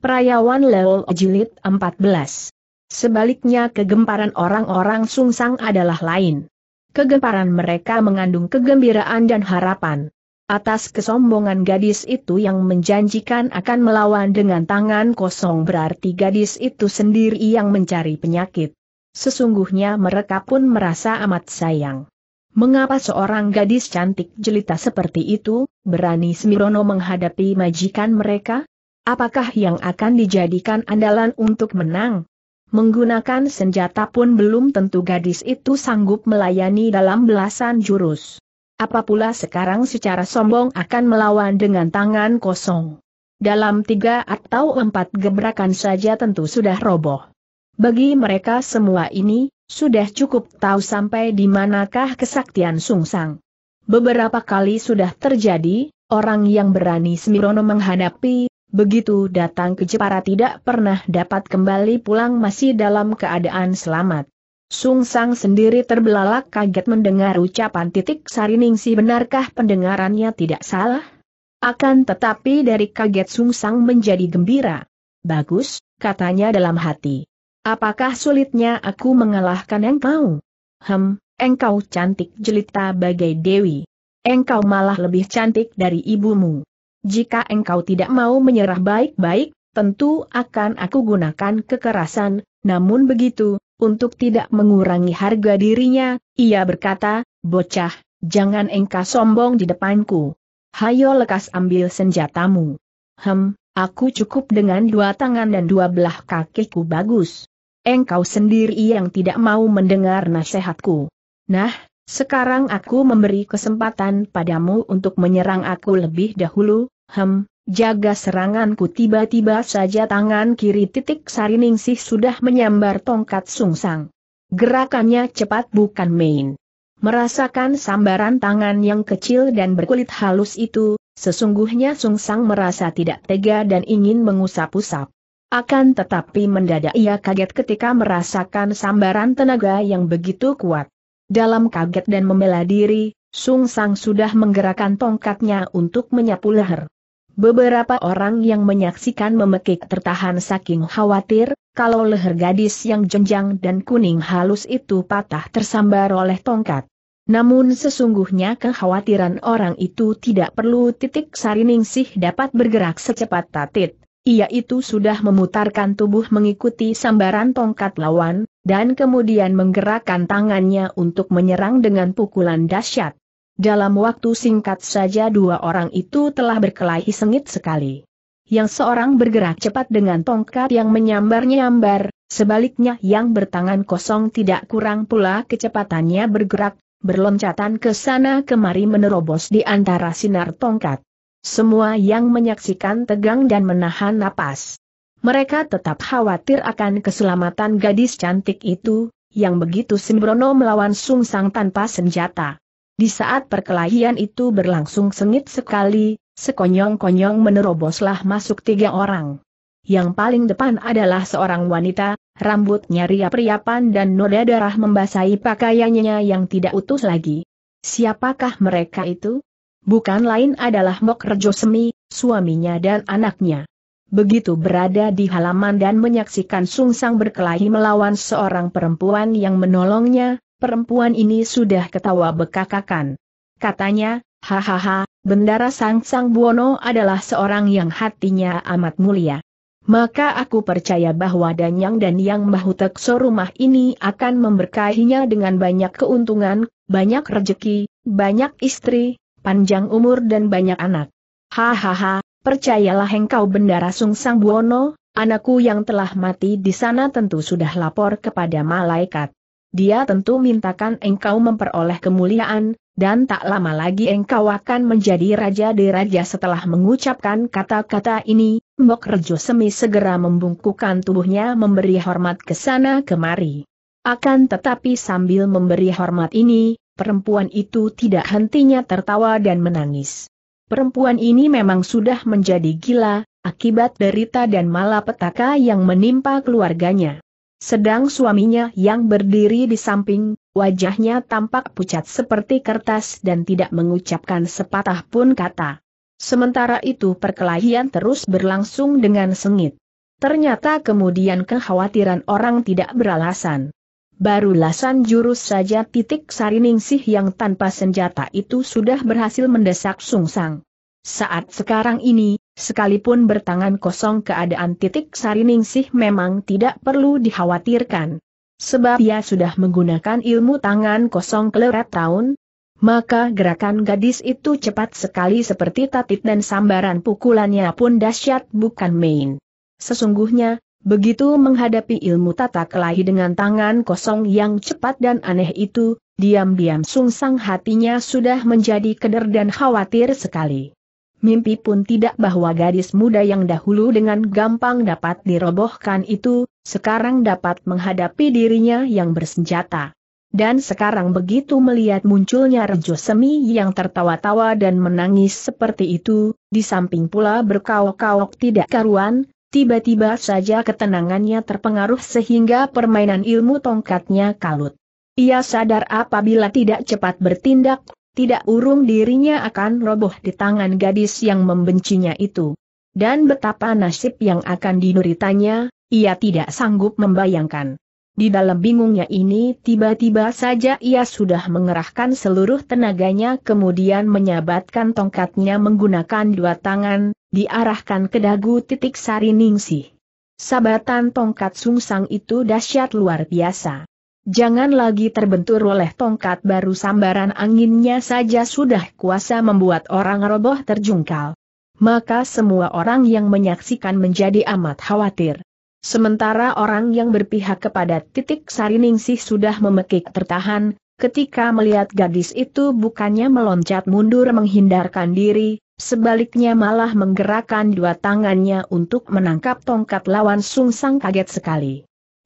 Perayawan Leo Jilid 14. Sebaliknya kegemparan orang-orang sungsang adalah lain. Kegemparan mereka mengandung kegembiraan dan harapan. Atas kesombongan gadis itu yang menjanjikan akan melawan dengan tangan kosong berarti gadis itu sendiri yang mencari penyakit. Sesungguhnya mereka pun merasa amat sayang. Mengapa seorang gadis cantik jelita seperti itu, berani Semirono menghadapi majikan mereka? Apakah yang akan dijadikan andalan untuk menang? Menggunakan senjata pun belum tentu gadis itu sanggup melayani dalam belasan jurus. Apa pula sekarang secara sombong akan melawan dengan tangan kosong. Dalam tiga atau empat gebrakan saja tentu sudah roboh. Bagi mereka semua ini, sudah cukup tahu sampai di manakah kesaktian Sungsang. Beberapa kali sudah terjadi, orang yang berani Semirono menghadapi, Begitu datang ke Jepara tidak pernah dapat kembali pulang masih dalam keadaan selamat. Sung Sang sendiri terbelalak kaget mendengar ucapan titik sariningsi benarkah pendengarannya tidak salah? Akan tetapi dari kaget Sung Sang menjadi gembira. Bagus, katanya dalam hati. Apakah sulitnya aku mengalahkan engkau? Hem, engkau cantik jelita bagai dewi. Engkau malah lebih cantik dari ibumu. Jika engkau tidak mau menyerah baik-baik, tentu akan aku gunakan kekerasan, namun begitu, untuk tidak mengurangi harga dirinya, ia berkata, bocah, jangan engkau sombong di depanku. Hayo lekas ambil senjatamu. Hem, aku cukup dengan dua tangan dan dua belah kakiku bagus. Engkau sendiri yang tidak mau mendengar nasihatku. Nah, sekarang aku memberi kesempatan padamu untuk menyerang aku lebih dahulu, hem, jaga seranganku tiba-tiba saja tangan kiri titik sariningsih sudah menyambar tongkat sungsang. Gerakannya cepat bukan main. Merasakan sambaran tangan yang kecil dan berkulit halus itu, sesungguhnya sungsang merasa tidak tega dan ingin mengusap-usap. Akan tetapi mendadak ia kaget ketika merasakan sambaran tenaga yang begitu kuat. Dalam kaget dan membela diri, Sung Sang sudah menggerakkan tongkatnya untuk menyapu leher. Beberapa orang yang menyaksikan memekik tertahan saking khawatir, kalau leher gadis yang jenjang dan kuning halus itu patah tersambar oleh tongkat. Namun sesungguhnya kekhawatiran orang itu tidak perlu titik sariningsih dapat bergerak secepat tatit. Ia itu sudah memutarkan tubuh mengikuti sambaran tongkat lawan, dan kemudian menggerakkan tangannya untuk menyerang dengan pukulan dahsyat. Dalam waktu singkat saja dua orang itu telah berkelahi sengit sekali. Yang seorang bergerak cepat dengan tongkat yang menyambar-nyambar, sebaliknya yang bertangan kosong tidak kurang pula kecepatannya bergerak, berloncatan ke sana kemari menerobos di antara sinar tongkat. Semua yang menyaksikan tegang dan menahan napas. Mereka tetap khawatir akan keselamatan gadis cantik itu, yang begitu sembrono melawan Sung Sang tanpa senjata. Di saat perkelahian itu berlangsung sengit sekali, sekonyong-konyong meneroboslah masuk tiga orang. Yang paling depan adalah seorang wanita, rambutnya riap-riapan dan noda darah membasahi pakaiannya yang tidak utuh lagi. Siapakah mereka itu? Bukan lain adalah Mok Rejo Semi, suaminya dan anaknya. Begitu berada di halaman dan menyaksikan Sungsang berkelahi melawan seorang perempuan yang menolongnya, perempuan ini sudah ketawa bekakakan. Katanya, hahaha, Bendara Sang Sang Buono adalah seorang yang hatinya amat mulia. Maka aku percaya bahwa Danyang dan Yang Mahutekso rumah ini akan memberkahinya dengan banyak keuntungan, banyak rejeki, banyak istri, panjang umur dan banyak anak. Hahaha, Percayalah engkau bendara sang Buono, anakku yang telah mati di sana tentu sudah lapor kepada malaikat. Dia tentu mintakan engkau memperoleh kemuliaan, dan tak lama lagi engkau akan menjadi raja di raja setelah mengucapkan kata-kata ini, Mbok Rejo Semi segera membungkukan tubuhnya memberi hormat ke sana kemari. Akan tetapi sambil memberi hormat ini, perempuan itu tidak hentinya tertawa dan menangis. Perempuan ini memang sudah menjadi gila, akibat derita dan malapetaka yang menimpa keluarganya. Sedang suaminya yang berdiri di samping, wajahnya tampak pucat seperti kertas dan tidak mengucapkan sepatah pun kata. Sementara itu perkelahian terus berlangsung dengan sengit. Ternyata kemudian kekhawatiran orang tidak beralasan baru lasan jurus saja titik sariningsih yang tanpa senjata itu sudah berhasil mendesak sung sang. Saat sekarang ini, sekalipun bertangan kosong keadaan titik sariningsih memang tidak perlu dikhawatirkan. Sebab ia sudah menggunakan ilmu tangan kosong keleret tahun, maka gerakan gadis itu cepat sekali seperti tatit dan sambaran pukulannya pun dahsyat bukan main. Sesungguhnya, Begitu menghadapi ilmu tata kelahi dengan tangan kosong yang cepat dan aneh itu, diam-diam sungsang hatinya sudah menjadi keder dan khawatir sekali. Mimpi pun tidak bahwa gadis muda yang dahulu dengan gampang dapat dirobohkan itu, sekarang dapat menghadapi dirinya yang bersenjata. Dan sekarang begitu melihat munculnya Rejo Semi yang tertawa-tawa dan menangis seperti itu, di samping pula berkaok-kaok tidak karuan, Tiba-tiba saja ketenangannya terpengaruh sehingga permainan ilmu tongkatnya kalut. Ia sadar apabila tidak cepat bertindak, tidak urung dirinya akan roboh di tangan gadis yang membencinya itu. Dan betapa nasib yang akan dinuritanya, ia tidak sanggup membayangkan. Di dalam bingungnya ini tiba-tiba saja ia sudah mengerahkan seluruh tenaganya kemudian menyabatkan tongkatnya menggunakan dua tangan, diarahkan ke dagu titik sari ningsih. Sabatan tongkat sungsang itu dahsyat luar biasa. Jangan lagi terbentur oleh tongkat baru sambaran anginnya saja sudah kuasa membuat orang roboh terjungkal. Maka semua orang yang menyaksikan menjadi amat khawatir. Sementara orang yang berpihak kepada titik sariningsih sudah memekik tertahan, ketika melihat gadis itu bukannya meloncat mundur menghindarkan diri, sebaliknya malah menggerakkan dua tangannya untuk menangkap tongkat lawan Sung Sang kaget sekali.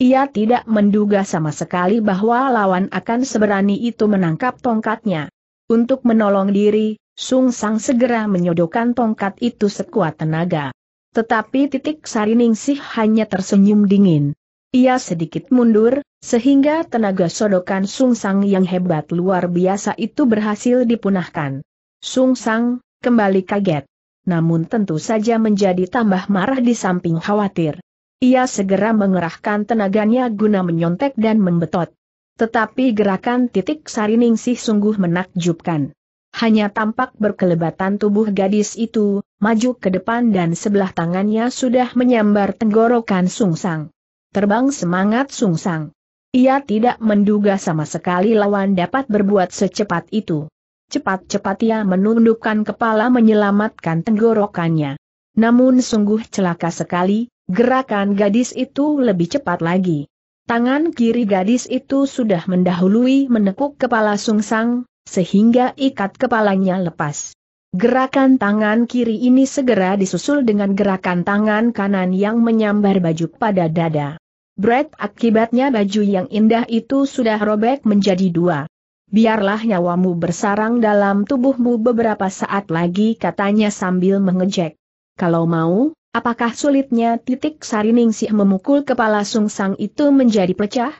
Ia tidak menduga sama sekali bahwa lawan akan seberani itu menangkap tongkatnya. Untuk menolong diri, Sung Sang segera menyodokkan tongkat itu sekuat tenaga. Tetapi titik Sariningsih hanya tersenyum dingin. Ia sedikit mundur, sehingga tenaga sodokan Sung Sang yang hebat luar biasa itu berhasil dipunahkan. Sung Sang, kembali kaget. Namun tentu saja menjadi tambah marah di samping khawatir. Ia segera mengerahkan tenaganya guna menyontek dan membetot. Tetapi gerakan titik sariningsih sungguh menakjubkan. Hanya tampak berkelebatan tubuh gadis itu, maju ke depan dan sebelah tangannya sudah menyambar tenggorokan Sungsang. Terbang semangat Sungsang. Ia tidak menduga sama sekali lawan dapat berbuat secepat itu. Cepat-cepat ia menundukkan kepala menyelamatkan tenggorokannya. Namun sungguh celaka sekali, gerakan gadis itu lebih cepat lagi. Tangan kiri gadis itu sudah mendahului menekuk kepala Sungsang, sehingga ikat kepalanya lepas. Gerakan tangan kiri ini segera disusul dengan gerakan tangan kanan yang menyambar baju pada dada. Brad akibatnya baju yang indah itu sudah robek menjadi dua. Biarlah nyawamu bersarang dalam tubuhmu beberapa saat lagi katanya sambil mengejek. Kalau mau, apakah sulitnya titik sariningsih memukul kepala Sung Sang itu menjadi pecah?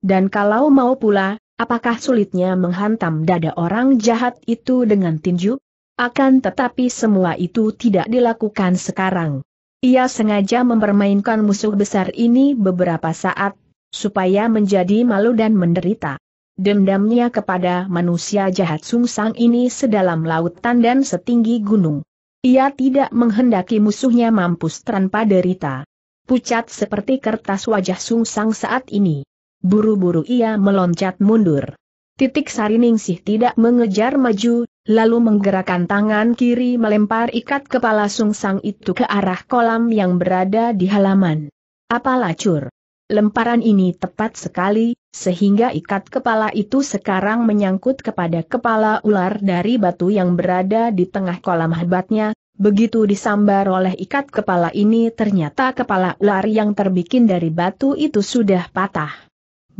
Dan kalau mau pula, apakah sulitnya menghantam dada orang jahat itu dengan tinju? Akan tetapi semua itu tidak dilakukan sekarang. Ia sengaja mempermainkan musuh besar ini beberapa saat, supaya menjadi malu dan menderita dendamnya kepada manusia jahat sungsang ini sedalam lautan dan setinggi gunung. Ia tidak menghendaki musuhnya mampus tanpa derita. Pucat seperti kertas wajah sungsang saat ini. Buru-buru ia meloncat mundur. Titik Sariningsih tidak mengejar maju, lalu menggerakkan tangan kiri melempar ikat kepala sungsang itu ke arah kolam yang berada di halaman. Apa lacur? Lemparan ini tepat sekali, sehingga ikat kepala itu sekarang menyangkut kepada kepala ular dari batu yang berada di tengah kolam hebatnya, Begitu disambar oleh ikat kepala ini ternyata kepala ular yang terbikin dari batu itu sudah patah.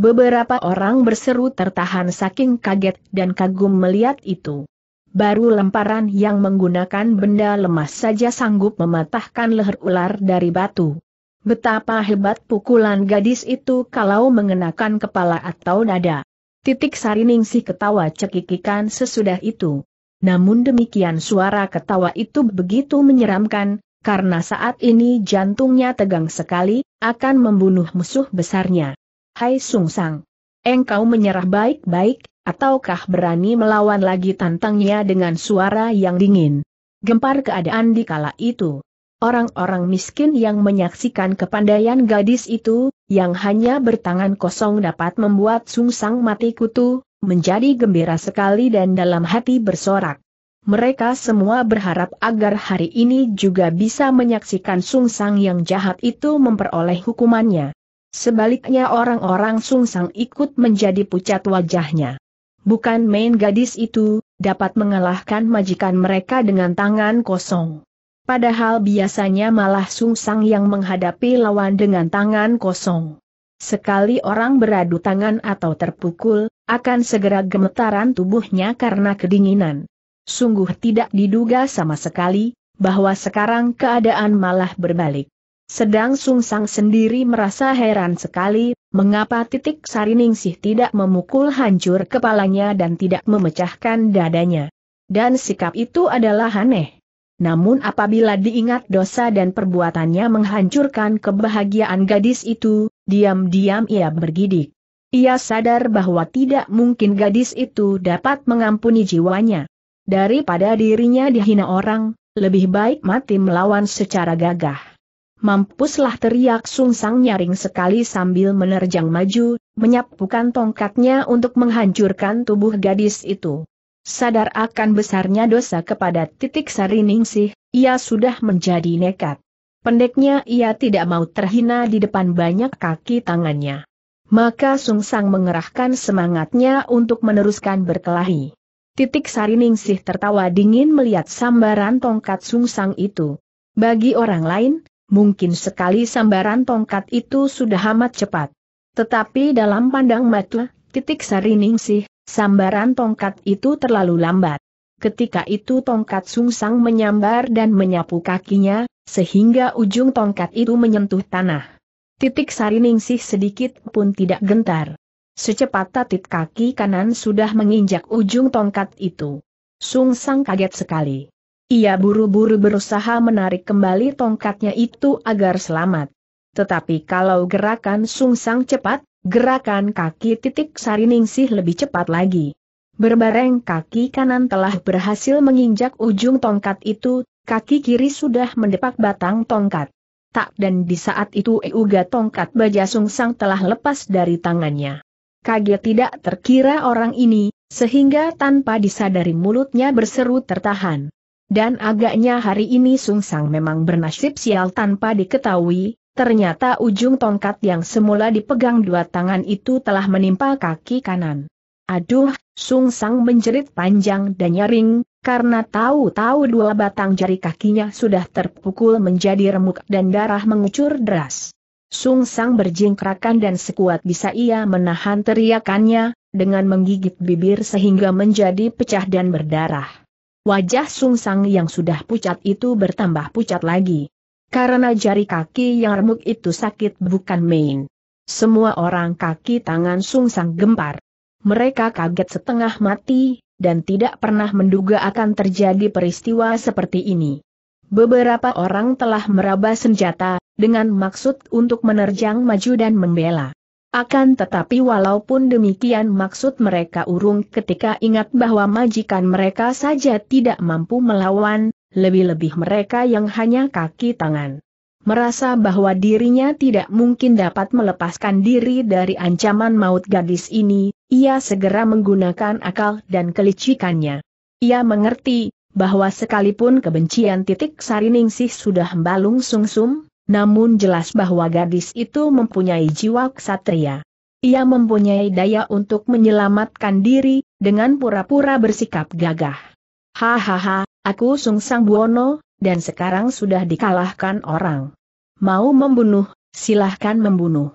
Beberapa orang berseru tertahan saking kaget dan kagum melihat itu. Baru lemparan yang menggunakan benda lemas saja sanggup mematahkan leher ular dari batu. Betapa hebat pukulan gadis itu kalau mengenakan kepala atau dada. Titik Sariningsih ketawa cekikikan sesudah itu. Namun demikian suara ketawa itu begitu menyeramkan, karena saat ini jantungnya tegang sekali, akan membunuh musuh besarnya. Hai Sung Sang, engkau menyerah baik-baik, ataukah berani melawan lagi tantangnya dengan suara yang dingin? Gempar keadaan di kala itu. Orang-orang miskin yang menyaksikan kepandaian gadis itu, yang hanya bertangan kosong dapat membuat sungsang mati kutu, menjadi gembira sekali dan dalam hati bersorak. Mereka semua berharap agar hari ini juga bisa menyaksikan sungsang yang jahat itu memperoleh hukumannya. Sebaliknya orang-orang sungsang ikut menjadi pucat wajahnya. Bukan main gadis itu, dapat mengalahkan majikan mereka dengan tangan kosong padahal biasanya malah Sungsang yang menghadapi lawan dengan tangan kosong. Sekali orang beradu tangan atau terpukul, akan segera gemetaran tubuhnya karena kedinginan. Sungguh tidak diduga sama sekali, bahwa sekarang keadaan malah berbalik. Sedang Sungsang sendiri merasa heran sekali, mengapa titik Sariningsih tidak memukul hancur kepalanya dan tidak memecahkan dadanya. Dan sikap itu adalah aneh. Namun apabila diingat dosa dan perbuatannya menghancurkan kebahagiaan gadis itu, diam-diam ia bergidik. Ia sadar bahwa tidak mungkin gadis itu dapat mengampuni jiwanya. Daripada dirinya dihina orang, lebih baik mati melawan secara gagah. Mampuslah teriak sungsang nyaring sekali sambil menerjang maju, menyapukan tongkatnya untuk menghancurkan tubuh gadis itu. Sadar akan besarnya dosa kepada titik sariningsih, ia sudah menjadi nekat. Pendeknya ia tidak mau terhina di depan banyak kaki tangannya. Maka Sung Sang mengerahkan semangatnya untuk meneruskan berkelahi. Titik Sariningsih tertawa dingin melihat sambaran tongkat Sung Sang itu. Bagi orang lain, mungkin sekali sambaran tongkat itu sudah amat cepat. Tetapi dalam pandang mata, titik Sariningsih, Sambaran tongkat itu terlalu lambat. Ketika itu tongkat sungsang menyambar dan menyapu kakinya, sehingga ujung tongkat itu menyentuh tanah. Titik Sariningsih sedikit pun tidak gentar. Secepat tatit kaki kanan sudah menginjak ujung tongkat itu. Sungsang kaget sekali. Ia buru-buru berusaha menarik kembali tongkatnya itu agar selamat. Tetapi kalau gerakan Sungsang cepat, Gerakan kaki titik sari ningsih lebih cepat lagi. Berbareng kaki kanan telah berhasil menginjak ujung tongkat itu, kaki kiri sudah mendepak batang tongkat. Tak dan di saat itu Euga tongkat baja sungsang telah lepas dari tangannya. Kaget tidak terkira orang ini, sehingga tanpa disadari mulutnya berseru tertahan. Dan agaknya hari ini Sungsang memang bernasib sial tanpa diketahui, Ternyata ujung tongkat yang semula dipegang dua tangan itu telah menimpa kaki kanan. Aduh, Sung Sang menjerit panjang dan nyaring, karena tahu-tahu dua batang jari kakinya sudah terpukul menjadi remuk dan darah mengucur deras. Sung Sang berjingkrakan dan sekuat bisa ia menahan teriakannya, dengan menggigit bibir sehingga menjadi pecah dan berdarah. Wajah Sung Sang yang sudah pucat itu bertambah pucat lagi. Karena jari kaki yang remuk itu sakit bukan main. Semua orang kaki tangan sungsang gempar. Mereka kaget setengah mati, dan tidak pernah menduga akan terjadi peristiwa seperti ini. Beberapa orang telah meraba senjata, dengan maksud untuk menerjang maju dan membela. Akan tetapi walaupun demikian maksud mereka urung ketika ingat bahwa majikan mereka saja tidak mampu melawan, lebih-lebih mereka yang hanya kaki tangan. Merasa bahwa dirinya tidak mungkin dapat melepaskan diri dari ancaman maut gadis ini, ia segera menggunakan akal dan kelicikannya. Ia mengerti, bahwa sekalipun kebencian titik sariningsih sudah membalung sungsum, namun jelas bahwa gadis itu mempunyai jiwa ksatria. Ia mempunyai daya untuk menyelamatkan diri, dengan pura-pura bersikap gagah. Hahaha, Aku Sung Sang Buono, dan sekarang sudah dikalahkan orang. Mau membunuh, silahkan membunuh.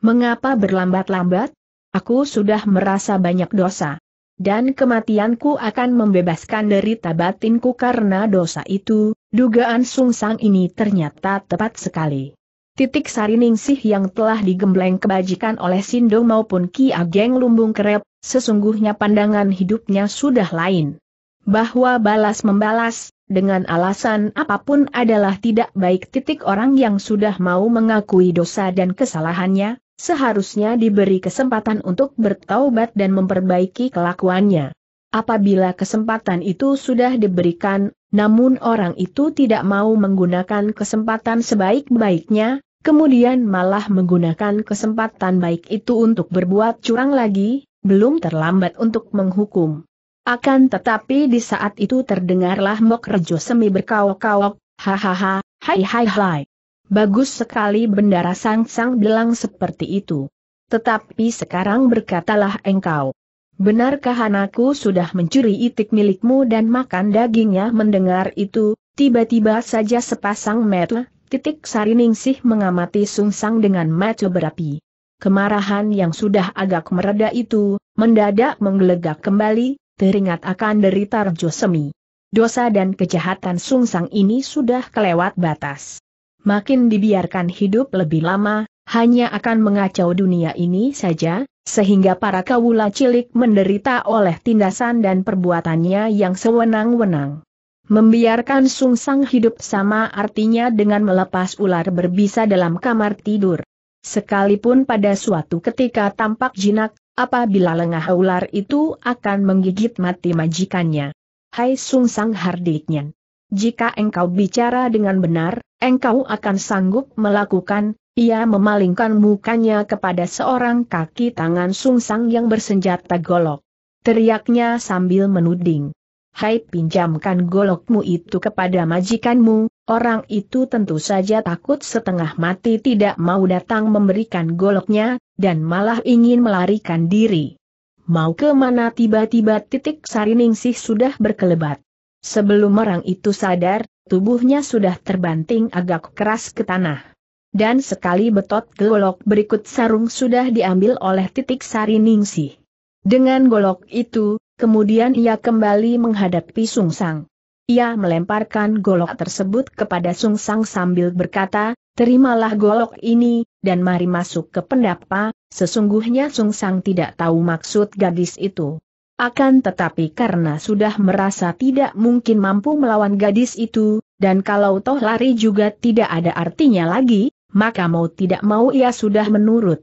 Mengapa berlambat-lambat? Aku sudah merasa banyak dosa. Dan kematianku akan membebaskan dari tabatinku karena dosa itu, dugaan Sung Sang ini ternyata tepat sekali. Titik sari ningsih yang telah digembleng kebajikan oleh Sindo maupun Ki Ageng Lumbung Kerep, sesungguhnya pandangan hidupnya sudah lain bahwa balas membalas, dengan alasan apapun adalah tidak baik titik orang yang sudah mau mengakui dosa dan kesalahannya, seharusnya diberi kesempatan untuk bertaubat dan memperbaiki kelakuannya. Apabila kesempatan itu sudah diberikan, namun orang itu tidak mau menggunakan kesempatan sebaik-baiknya, kemudian malah menggunakan kesempatan baik itu untuk berbuat curang lagi, belum terlambat untuk menghukum. Akan tetapi di saat itu terdengarlah Mok Rejo Semi berkawok-kawok, hahaha, hai hai hai. Bagus sekali bendara sang-sang bilang seperti itu. Tetapi sekarang berkatalah engkau. Benarkah anakku sudah mencuri itik milikmu dan makan dagingnya mendengar itu, tiba-tiba saja sepasang mata, titik sariningsih mengamati sungsang dengan mata berapi. Kemarahan yang sudah agak mereda itu, mendadak menggelegak kembali, teringat akan derita Rejo Semi. Dosa dan kejahatan sung sang ini sudah kelewat batas. Makin dibiarkan hidup lebih lama, hanya akan mengacau dunia ini saja, sehingga para kawula cilik menderita oleh tindasan dan perbuatannya yang sewenang-wenang. Membiarkan sung sang hidup sama artinya dengan melepas ular berbisa dalam kamar tidur. Sekalipun pada suatu ketika tampak jinak, Apabila lengah ular itu akan menggigit mati majikannya. Hai Sung Sang Hardiknya. Jika engkau bicara dengan benar, engkau akan sanggup melakukan, ia memalingkan mukanya kepada seorang kaki tangan Sung Sang yang bersenjata golok. Teriaknya sambil menuding. Hai pinjamkan golokmu itu kepada majikanmu, orang itu tentu saja takut setengah mati tidak mau datang memberikan goloknya, dan malah ingin melarikan diri. Mau ke mana tiba-tiba titik sariningsih sudah berkelebat. Sebelum orang itu sadar, tubuhnya sudah terbanting agak keras ke tanah. Dan sekali betot golok berikut sarung sudah diambil oleh titik sari Ningsih. Dengan golok itu, Kemudian ia kembali menghadapi Sung Sang. Ia melemparkan golok tersebut kepada Sung Sang sambil berkata, terimalah golok ini, dan mari masuk ke pendapa, sesungguhnya Sung Sang tidak tahu maksud gadis itu. Akan tetapi karena sudah merasa tidak mungkin mampu melawan gadis itu, dan kalau toh lari juga tidak ada artinya lagi, maka mau tidak mau ia sudah menurut.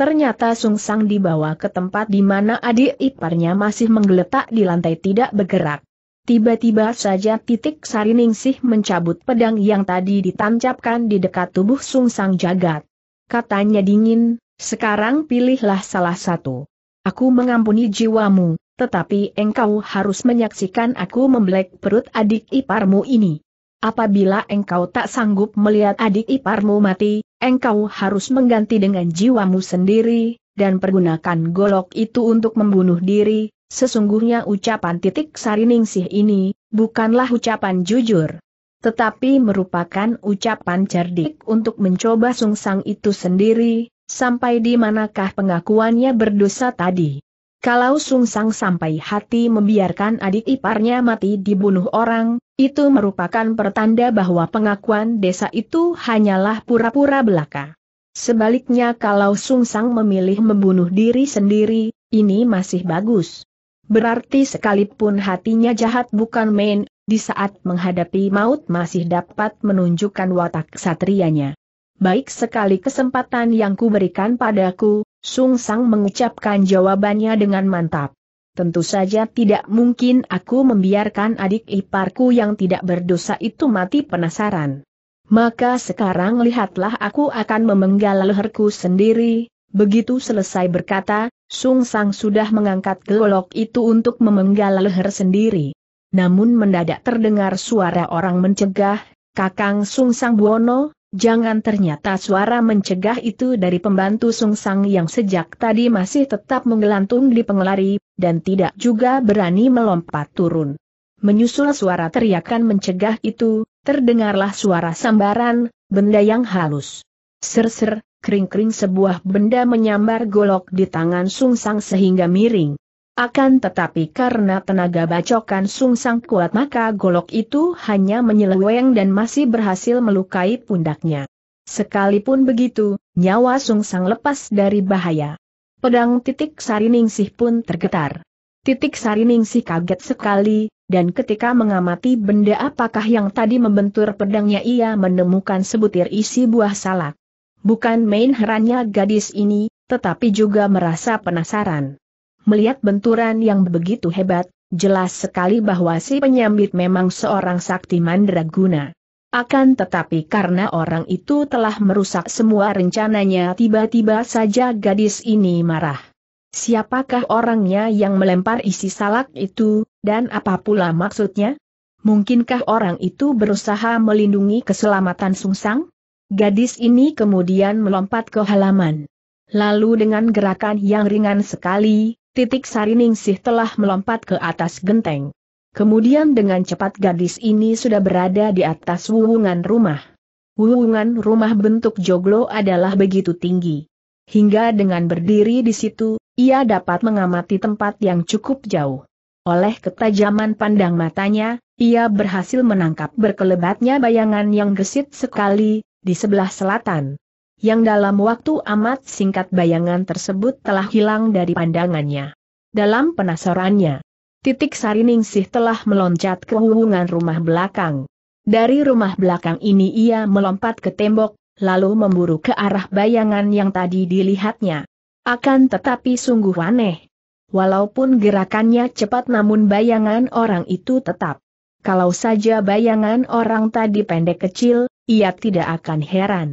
Ternyata Sung Sang dibawa ke tempat di mana adik iparnya masih menggeletak di lantai tidak bergerak. Tiba-tiba saja titik Sariningsih mencabut pedang yang tadi ditancapkan di dekat tubuh Sung Sang Jagat. Katanya dingin, sekarang pilihlah salah satu. Aku mengampuni jiwamu, tetapi engkau harus menyaksikan aku membelek perut adik iparmu ini. Apabila engkau tak sanggup melihat adik iparmu mati, engkau harus mengganti dengan jiwamu sendiri, dan pergunakan golok itu untuk membunuh diri, sesungguhnya ucapan titik sariningsih ini, bukanlah ucapan jujur. Tetapi merupakan ucapan cerdik untuk mencoba sungsang itu sendiri, sampai di manakah pengakuannya berdosa tadi. Kalau Sung Sang sampai hati membiarkan adik iparnya mati dibunuh orang, itu merupakan pertanda bahwa pengakuan desa itu hanyalah pura-pura belaka. Sebaliknya kalau Sung Sang memilih membunuh diri sendiri, ini masih bagus. Berarti sekalipun hatinya jahat bukan main, di saat menghadapi maut masih dapat menunjukkan watak satrianya. Baik sekali kesempatan yang kuberikan padaku, Sung Sang mengucapkan jawabannya dengan mantap. Tentu saja tidak mungkin aku membiarkan adik iparku yang tidak berdosa itu mati penasaran. Maka sekarang lihatlah aku akan memenggal leherku sendiri, begitu selesai berkata, Sung Sang sudah mengangkat golok itu untuk memenggal leher sendiri. Namun mendadak terdengar suara orang mencegah, Kakang Sung Sang Buono, Jangan ternyata suara mencegah itu dari pembantu Sung Sang yang sejak tadi masih tetap menggelantung di pengelari, dan tidak juga berani melompat turun. Menyusul suara teriakan mencegah itu, terdengarlah suara sambaran, benda yang halus. Ser-ser, kering-kering sebuah benda menyambar golok di tangan Sung Sang sehingga miring. Akan tetapi karena tenaga bacokan Sung Sang kuat maka golok itu hanya menyeleweng dan masih berhasil melukai pundaknya. Sekalipun begitu, nyawa Sung Sang lepas dari bahaya. Pedang titik sariningsih pun tergetar. Titik sariningsih kaget sekali, dan ketika mengamati benda apakah yang tadi membentur pedangnya ia menemukan sebutir isi buah salak. Bukan main herannya gadis ini, tetapi juga merasa penasaran. Melihat benturan yang begitu hebat, jelas sekali bahwa si penyambit memang seorang sakti mandraguna. Akan tetapi karena orang itu telah merusak semua rencananya tiba-tiba saja gadis ini marah. Siapakah orangnya yang melempar isi salak itu, dan apa pula maksudnya? Mungkinkah orang itu berusaha melindungi keselamatan Sungsang? Gadis ini kemudian melompat ke halaman. Lalu dengan gerakan yang ringan sekali, Titik Sariningsih telah melompat ke atas genteng. Kemudian dengan cepat gadis ini sudah berada di atas wuwungan rumah. Wuwungan rumah bentuk joglo adalah begitu tinggi. Hingga dengan berdiri di situ, ia dapat mengamati tempat yang cukup jauh. Oleh ketajaman pandang matanya, ia berhasil menangkap berkelebatnya bayangan yang gesit sekali, di sebelah selatan yang dalam waktu amat singkat bayangan tersebut telah hilang dari pandangannya. Dalam penasarannya, titik Sariningsih telah meloncat ke hubungan rumah belakang. Dari rumah belakang ini ia melompat ke tembok, lalu memburu ke arah bayangan yang tadi dilihatnya. Akan tetapi sungguh aneh. Walaupun gerakannya cepat namun bayangan orang itu tetap. Kalau saja bayangan orang tadi pendek kecil, ia tidak akan heran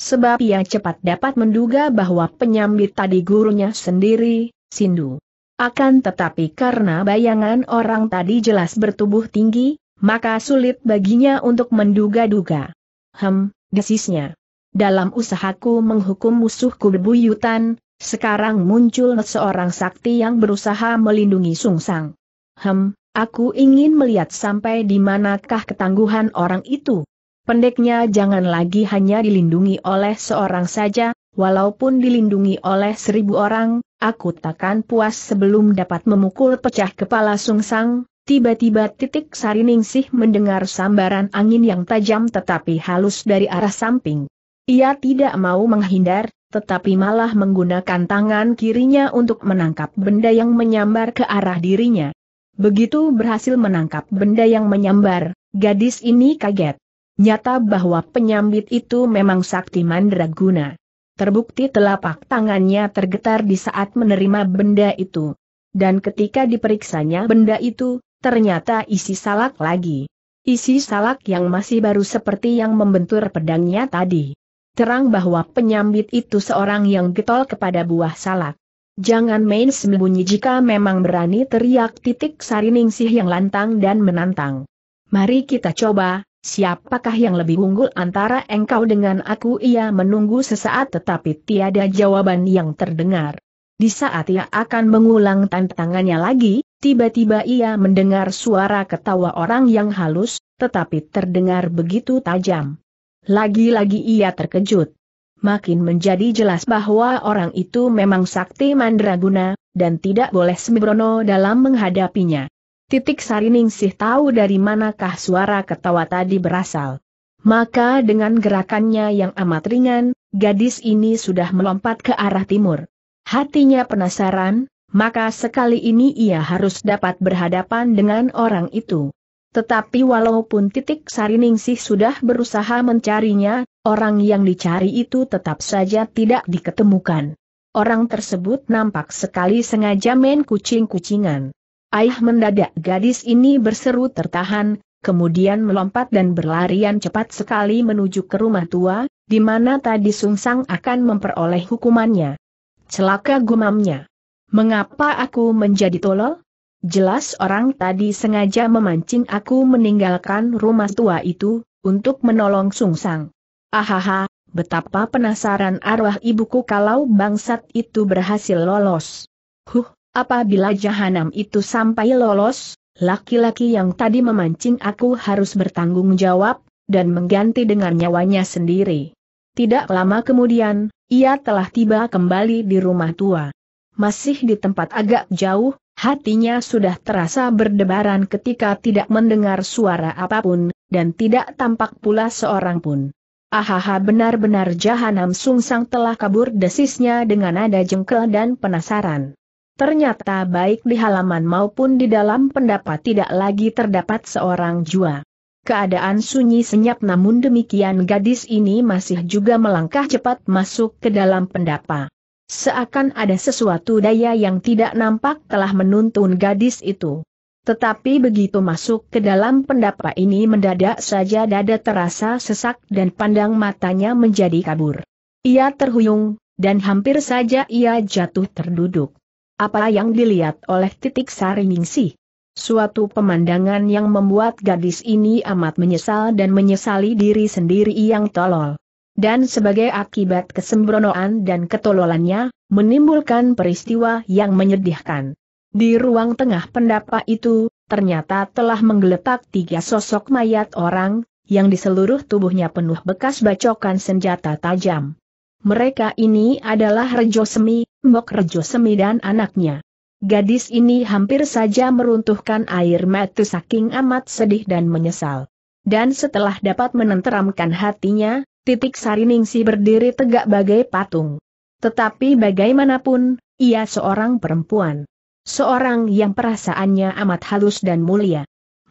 sebab ia cepat dapat menduga bahwa penyambit tadi gurunya sendiri, Sindu. Akan tetapi karena bayangan orang tadi jelas bertubuh tinggi, maka sulit baginya untuk menduga-duga. Hem, desisnya. Dalam usahaku menghukum musuhku bebuyutan, sekarang muncul seorang sakti yang berusaha melindungi Sungsang. Hem, aku ingin melihat sampai di manakah ketangguhan orang itu. Pendeknya jangan lagi hanya dilindungi oleh seorang saja, walaupun dilindungi oleh seribu orang, aku takkan puas sebelum dapat memukul pecah kepala Sungsang, Tiba-tiba titik sari ningsih mendengar sambaran angin yang tajam tetapi halus dari arah samping. Ia tidak mau menghindar, tetapi malah menggunakan tangan kirinya untuk menangkap benda yang menyambar ke arah dirinya. Begitu berhasil menangkap benda yang menyambar, gadis ini kaget. Nyata bahwa penyambit itu memang sakti mandraguna. Terbukti telapak tangannya tergetar di saat menerima benda itu. Dan ketika diperiksanya benda itu, ternyata isi salak lagi. Isi salak yang masih baru seperti yang membentur pedangnya tadi. Terang bahwa penyambit itu seorang yang getol kepada buah salak. Jangan main sembunyi jika memang berani teriak titik sariningsih yang lantang dan menantang. Mari kita coba, Siapakah yang lebih unggul antara engkau dengan aku? Ia menunggu sesaat tetapi tiada jawaban yang terdengar. Di saat ia akan mengulang tantangannya lagi, tiba-tiba ia mendengar suara ketawa orang yang halus, tetapi terdengar begitu tajam. Lagi-lagi ia terkejut. Makin menjadi jelas bahwa orang itu memang sakti mandraguna, dan tidak boleh sembrono dalam menghadapinya. Titik Sariningsih tahu dari manakah suara ketawa tadi berasal. Maka dengan gerakannya yang amat ringan, gadis ini sudah melompat ke arah timur. Hatinya penasaran, maka sekali ini ia harus dapat berhadapan dengan orang itu. Tetapi walaupun titik Sariningsih sudah berusaha mencarinya, orang yang dicari itu tetap saja tidak diketemukan. Orang tersebut nampak sekali sengaja main kucing-kucingan. Ayah mendadak gadis ini berseru tertahan, kemudian melompat dan berlarian cepat sekali menuju ke rumah tua, di mana tadi Sungsang akan memperoleh hukumannya. Celaka gumamnya. Mengapa aku menjadi tolol? Jelas orang tadi sengaja memancing aku meninggalkan rumah tua itu, untuk menolong Sungsang. Ahaha, betapa penasaran arwah ibuku kalau bangsat itu berhasil lolos. Huh, Apabila jahanam itu sampai lolos, laki-laki yang tadi memancing aku harus bertanggung jawab, dan mengganti dengan nyawanya sendiri. Tidak lama kemudian, ia telah tiba kembali di rumah tua. Masih di tempat agak jauh, hatinya sudah terasa berdebaran ketika tidak mendengar suara apapun, dan tidak tampak pula seorang pun. Ahaha benar-benar jahanam sungsang telah kabur desisnya dengan nada jengkel dan penasaran. Ternyata baik di halaman maupun di dalam pendapat tidak lagi terdapat seorang jua. Keadaan sunyi senyap namun demikian gadis ini masih juga melangkah cepat masuk ke dalam pendapa. Seakan ada sesuatu daya yang tidak nampak telah menuntun gadis itu. Tetapi begitu masuk ke dalam pendapa ini mendadak saja dada terasa sesak dan pandang matanya menjadi kabur. Ia terhuyung, dan hampir saja ia jatuh terduduk. Apa yang dilihat oleh titik sariningsi, Suatu pemandangan yang membuat gadis ini amat menyesal dan menyesali diri sendiri yang tolol. Dan sebagai akibat kesembronoan dan ketololannya, menimbulkan peristiwa yang menyedihkan. Di ruang tengah pendapa itu, ternyata telah menggeletak tiga sosok mayat orang, yang di seluruh tubuhnya penuh bekas bacokan senjata tajam. Mereka ini adalah Rejo Semi, Mok Rejo Semi dan anaknya. Gadis ini hampir saja meruntuhkan air mata saking amat sedih dan menyesal. Dan setelah dapat menenteramkan hatinya, titik Sariningsi berdiri tegak bagai patung. Tetapi bagaimanapun, ia seorang perempuan. Seorang yang perasaannya amat halus dan mulia.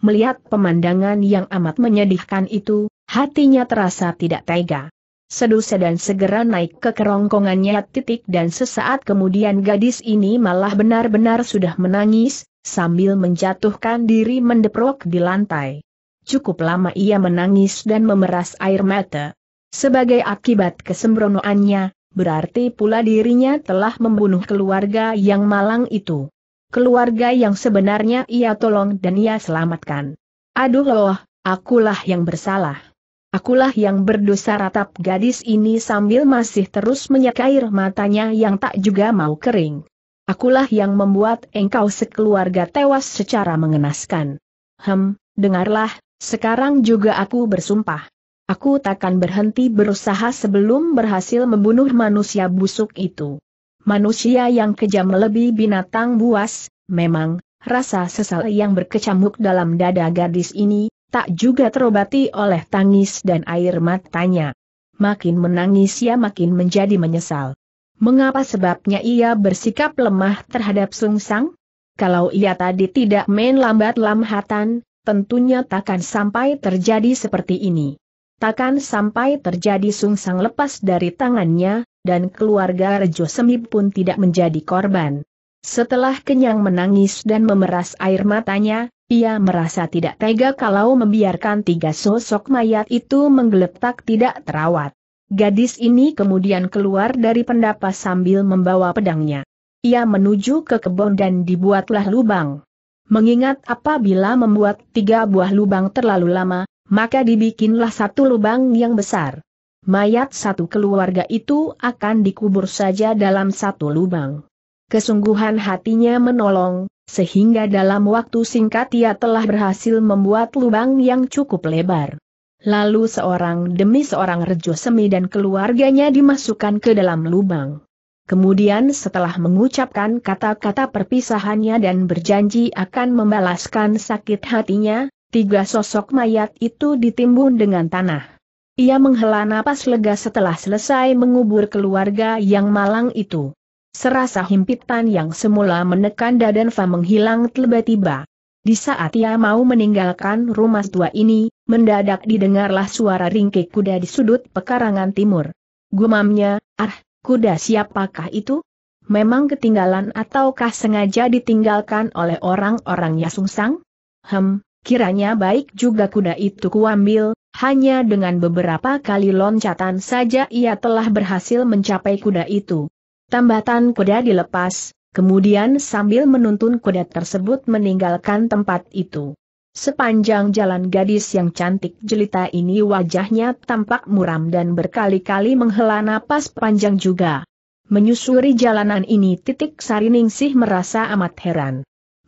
Melihat pemandangan yang amat menyedihkan itu, hatinya terasa tidak tega. Sedusa dan segera naik ke kerongkongannya titik dan sesaat kemudian gadis ini malah benar-benar sudah menangis, sambil menjatuhkan diri mendeprok di lantai. Cukup lama ia menangis dan memeras air mata. Sebagai akibat kesembronoannya, berarti pula dirinya telah membunuh keluarga yang malang itu. Keluarga yang sebenarnya ia tolong dan ia selamatkan. Aduh loh, akulah yang bersalah. Akulah yang berdosa ratap gadis ini sambil masih terus menyeka matanya yang tak juga mau kering. Akulah yang membuat engkau sekeluarga tewas secara mengenaskan. Hem, dengarlah, sekarang juga aku bersumpah. Aku takkan berhenti berusaha sebelum berhasil membunuh manusia busuk itu. Manusia yang kejam lebih binatang buas, memang, rasa sesal yang berkecamuk dalam dada gadis ini, tak juga terobati oleh tangis dan air matanya. Makin menangis ia makin menjadi menyesal. Mengapa sebabnya ia bersikap lemah terhadap Sung Sang? Kalau ia tadi tidak main lambat lamhatan, tentunya takkan sampai terjadi seperti ini. Takkan sampai terjadi Sung Sang lepas dari tangannya, dan keluarga Rejo Semib pun tidak menjadi korban. Setelah kenyang menangis dan memeras air matanya, ia merasa tidak tega kalau membiarkan tiga sosok mayat itu menggeletak tidak terawat. Gadis ini kemudian keluar dari pendapa sambil membawa pedangnya. Ia menuju ke kebun dan dibuatlah lubang. Mengingat apabila membuat tiga buah lubang terlalu lama, maka dibikinlah satu lubang yang besar. Mayat satu keluarga itu akan dikubur saja dalam satu lubang. Kesungguhan hatinya menolong, sehingga dalam waktu singkat ia telah berhasil membuat lubang yang cukup lebar. Lalu seorang demi seorang Rejo Semi dan keluarganya dimasukkan ke dalam lubang. Kemudian setelah mengucapkan kata-kata perpisahannya dan berjanji akan membalaskan sakit hatinya, tiga sosok mayat itu ditimbun dengan tanah. Ia menghela napas lega setelah selesai mengubur keluarga yang malang itu. Serasa himpitan yang semula menekan dadan Fa menghilang tiba-tiba. Di saat ia mau meninggalkan rumah tua ini, mendadak didengarlah suara ringkik kuda di sudut pekarangan timur. Gumamnya, ah, kuda siapakah itu? Memang ketinggalan ataukah sengaja ditinggalkan oleh orang-orang Yasungsang? Hem, kiranya baik juga kuda itu kuambil, hanya dengan beberapa kali loncatan saja ia telah berhasil mencapai kuda itu. Tambatan kuda dilepas, kemudian sambil menuntun kuda tersebut meninggalkan tempat itu. Sepanjang jalan gadis yang cantik jelita ini wajahnya tampak muram dan berkali-kali menghela napas panjang juga. Menyusuri jalanan ini titik sariningsih merasa amat heran.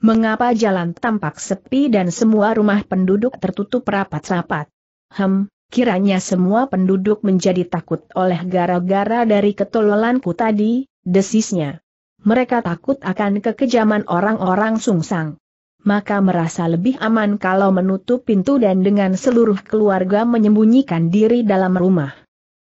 Mengapa jalan tampak sepi dan semua rumah penduduk tertutup rapat-rapat? Hem, kiranya semua penduduk menjadi takut oleh gara-gara dari ketololanku tadi, Desisnya. Mereka takut akan kekejaman orang-orang sungsang. Maka merasa lebih aman kalau menutup pintu dan dengan seluruh keluarga menyembunyikan diri dalam rumah.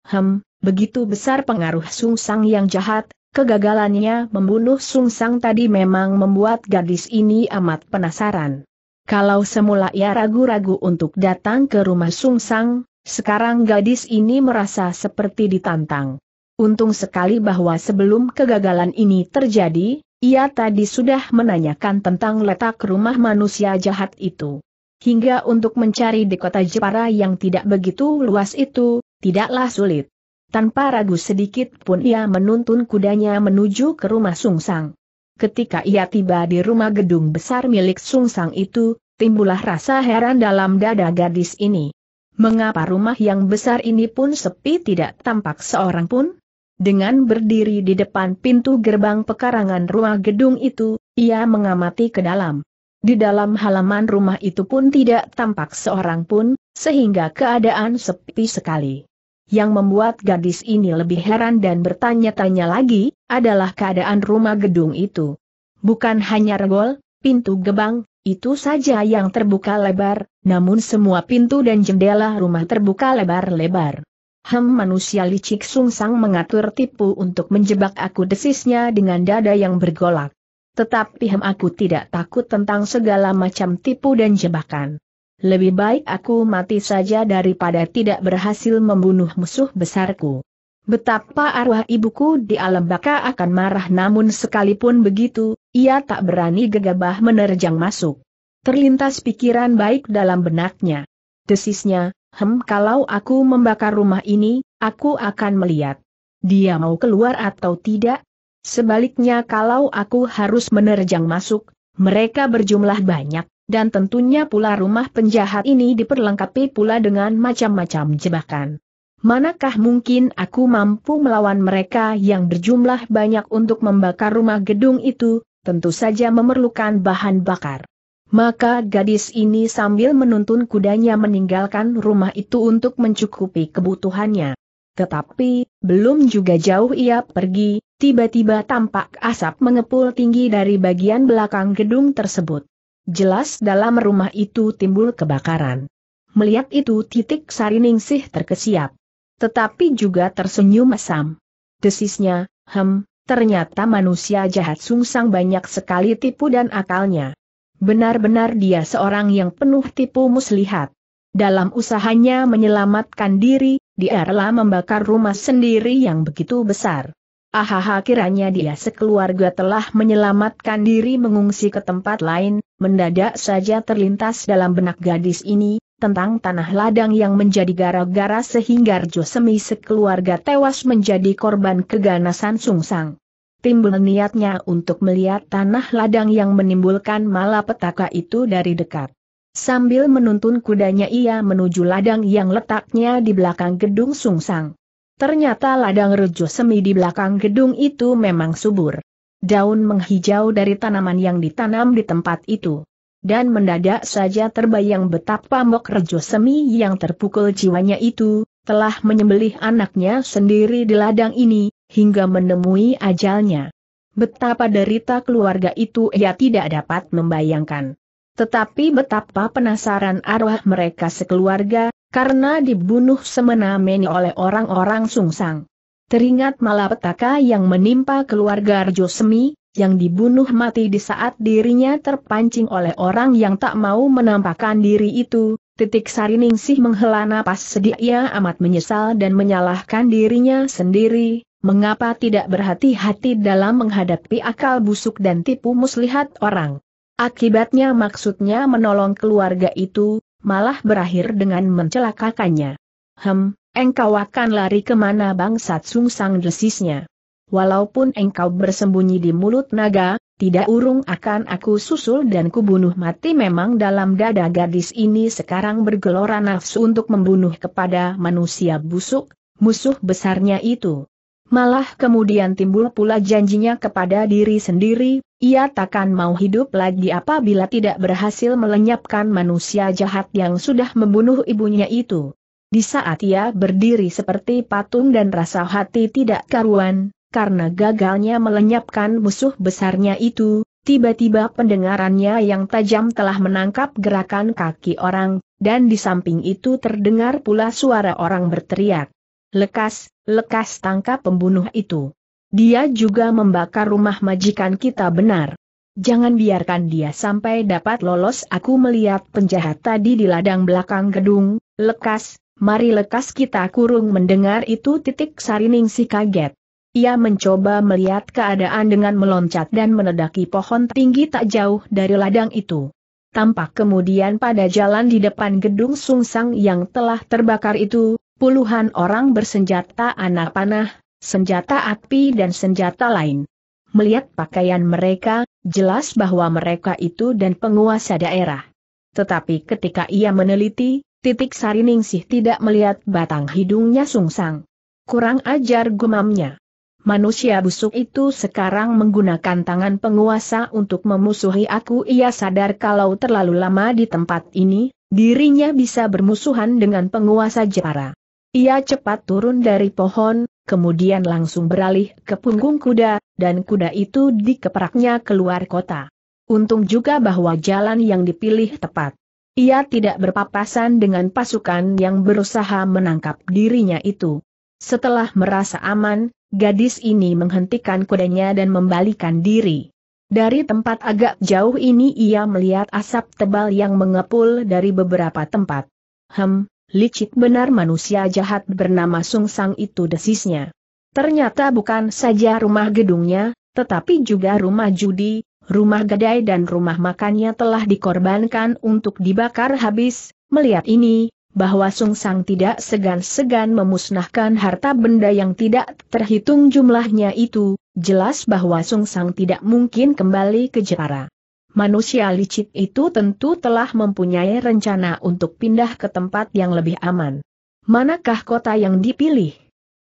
Hem, begitu besar pengaruh sungsang yang jahat, kegagalannya membunuh sungsang tadi memang membuat gadis ini amat penasaran. Kalau semula ia ragu-ragu untuk datang ke rumah sungsang, sekarang gadis ini merasa seperti ditantang. Untung sekali bahwa sebelum kegagalan ini terjadi, ia tadi sudah menanyakan tentang letak rumah manusia jahat itu. Hingga untuk mencari di kota Jepara yang tidak begitu luas itu, tidaklah sulit. Tanpa ragu sedikit pun ia menuntun kudanya menuju ke rumah Sung Sang. Ketika ia tiba di rumah gedung besar milik Sung Sang itu, timbullah rasa heran dalam dada gadis ini. Mengapa rumah yang besar ini pun sepi tidak tampak seorang pun? Dengan berdiri di depan pintu gerbang pekarangan rumah gedung itu, ia mengamati ke dalam. Di dalam halaman rumah itu pun tidak tampak seorang pun, sehingga keadaan sepi sekali. Yang membuat gadis ini lebih heran dan bertanya-tanya lagi, adalah keadaan rumah gedung itu. Bukan hanya regol, pintu gebang, itu saja yang terbuka lebar, namun semua pintu dan jendela rumah terbuka lebar-lebar. Hem manusia licik sungsang mengatur tipu untuk menjebak aku desisnya dengan dada yang bergolak. Tetapi hem aku tidak takut tentang segala macam tipu dan jebakan. Lebih baik aku mati saja daripada tidak berhasil membunuh musuh besarku. Betapa arwah ibuku di alam baka akan marah namun sekalipun begitu, ia tak berani gegabah menerjang masuk. Terlintas pikiran baik dalam benaknya. Desisnya, Hem kalau aku membakar rumah ini, aku akan melihat. Dia mau keluar atau tidak? Sebaliknya kalau aku harus menerjang masuk, mereka berjumlah banyak, dan tentunya pula rumah penjahat ini diperlengkapi pula dengan macam-macam jebakan. Manakah mungkin aku mampu melawan mereka yang berjumlah banyak untuk membakar rumah gedung itu, tentu saja memerlukan bahan bakar. Maka gadis ini sambil menuntun kudanya meninggalkan rumah itu untuk mencukupi kebutuhannya. Tetapi, belum juga jauh ia pergi, tiba-tiba tampak asap mengepul tinggi dari bagian belakang gedung tersebut. Jelas dalam rumah itu timbul kebakaran. Melihat itu titik sariningsih terkesiap. Tetapi juga tersenyum mesam. Desisnya, hem, ternyata manusia jahat sungsang banyak sekali tipu dan akalnya. Benar-benar dia seorang yang penuh tipu muslihat. Dalam usahanya menyelamatkan diri, dia rela membakar rumah sendiri yang begitu besar. Ahaha kiranya dia sekeluarga telah menyelamatkan diri mengungsi ke tempat lain, mendadak saja terlintas dalam benak gadis ini, tentang tanah ladang yang menjadi gara-gara sehingga Josemi sekeluarga tewas menjadi korban keganasan sungsang timbul niatnya untuk melihat tanah ladang yang menimbulkan malapetaka itu dari dekat. Sambil menuntun kudanya ia menuju ladang yang letaknya di belakang gedung Sungsang. Ternyata ladang rejo semi di belakang gedung itu memang subur. Daun menghijau dari tanaman yang ditanam di tempat itu. Dan mendadak saja terbayang betapa Mok Rejo Semi yang terpukul jiwanya itu, telah menyembelih anaknya sendiri di ladang ini, hingga menemui ajalnya. Betapa derita keluarga itu ia tidak dapat membayangkan. Tetapi betapa penasaran arwah mereka sekeluarga, karena dibunuh semena-meni oleh orang-orang sungsang. Teringat malapetaka yang menimpa keluarga Arjo Semi, yang dibunuh mati di saat dirinya terpancing oleh orang yang tak mau menampakkan diri itu, titik sariningsih menghela napas sedih ia amat menyesal dan menyalahkan dirinya sendiri, mengapa tidak berhati-hati dalam menghadapi akal busuk dan tipu muslihat orang. Akibatnya maksudnya menolong keluarga itu, malah berakhir dengan mencelakakannya. Hem, engkau akan lari kemana bangsat sung-sang desisnya. Walaupun engkau bersembunyi di mulut naga, tidak urung akan aku susul dan kubunuh mati memang dalam dada gadis ini sekarang bergelora nafsu untuk membunuh kepada manusia busuk, musuh besarnya itu. Malah kemudian timbul pula janjinya kepada diri sendiri, ia takkan mau hidup lagi apabila tidak berhasil melenyapkan manusia jahat yang sudah membunuh ibunya itu. Di saat ia berdiri seperti patung dan rasa hati tidak karuan, karena gagalnya melenyapkan musuh besarnya itu, tiba-tiba pendengarannya yang tajam telah menangkap gerakan kaki orang, dan di samping itu terdengar pula suara orang berteriak. Lekas, lekas tangkap pembunuh itu. Dia juga membakar rumah majikan kita benar. Jangan biarkan dia sampai dapat lolos aku melihat penjahat tadi di ladang belakang gedung, lekas, mari lekas kita kurung mendengar itu titik sarining si kaget. Ia mencoba melihat keadaan dengan meloncat dan menedaki pohon tinggi tak jauh dari ladang itu. Tampak kemudian pada jalan di depan gedung Sungsang yang telah terbakar itu, puluhan orang bersenjata anak panah, senjata api dan senjata lain. Melihat pakaian mereka, jelas bahwa mereka itu dan penguasa daerah. Tetapi ketika ia meneliti, titik sariningsih tidak melihat batang hidungnya sungsang. Kurang ajar gumamnya. Manusia busuk itu sekarang menggunakan tangan penguasa untuk memusuhi aku ia sadar kalau terlalu lama di tempat ini, dirinya bisa bermusuhan dengan penguasa Jepara. Ia cepat turun dari pohon, kemudian langsung beralih ke punggung kuda, dan kuda itu dikepraknya keluar kota. Untung juga bahwa jalan yang dipilih tepat. Ia tidak berpapasan dengan pasukan yang berusaha menangkap dirinya itu. Setelah merasa aman, gadis ini menghentikan kudanya dan membalikan diri. Dari tempat agak jauh ini ia melihat asap tebal yang mengepul dari beberapa tempat. Hem, licik benar manusia jahat bernama Sung Sang itu desisnya. Ternyata bukan saja rumah gedungnya, tetapi juga rumah judi, rumah gadai dan rumah makannya telah dikorbankan untuk dibakar habis, melihat ini, bahwa Sung Sang tidak segan-segan memusnahkan harta benda yang tidak terhitung jumlahnya itu, jelas bahwa Sung Sang tidak mungkin kembali ke Jepara manusia licik itu tentu telah mempunyai rencana untuk pindah ke tempat yang lebih aman. Manakah kota yang dipilih?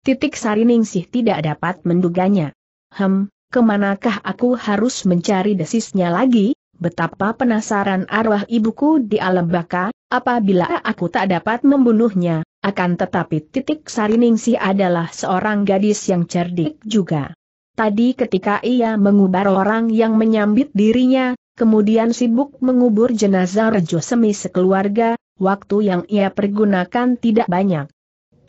Titik Sariningsih tidak dapat menduganya. Hem, kemanakah aku harus mencari desisnya lagi? Betapa penasaran arwah ibuku di alam baka, apabila aku tak dapat membunuhnya, akan tetapi titik Sariningsih adalah seorang gadis yang cerdik juga. Tadi ketika ia mengubar orang yang menyambit dirinya, kemudian sibuk mengubur jenazah Rejo Semi sekeluarga, waktu yang ia pergunakan tidak banyak.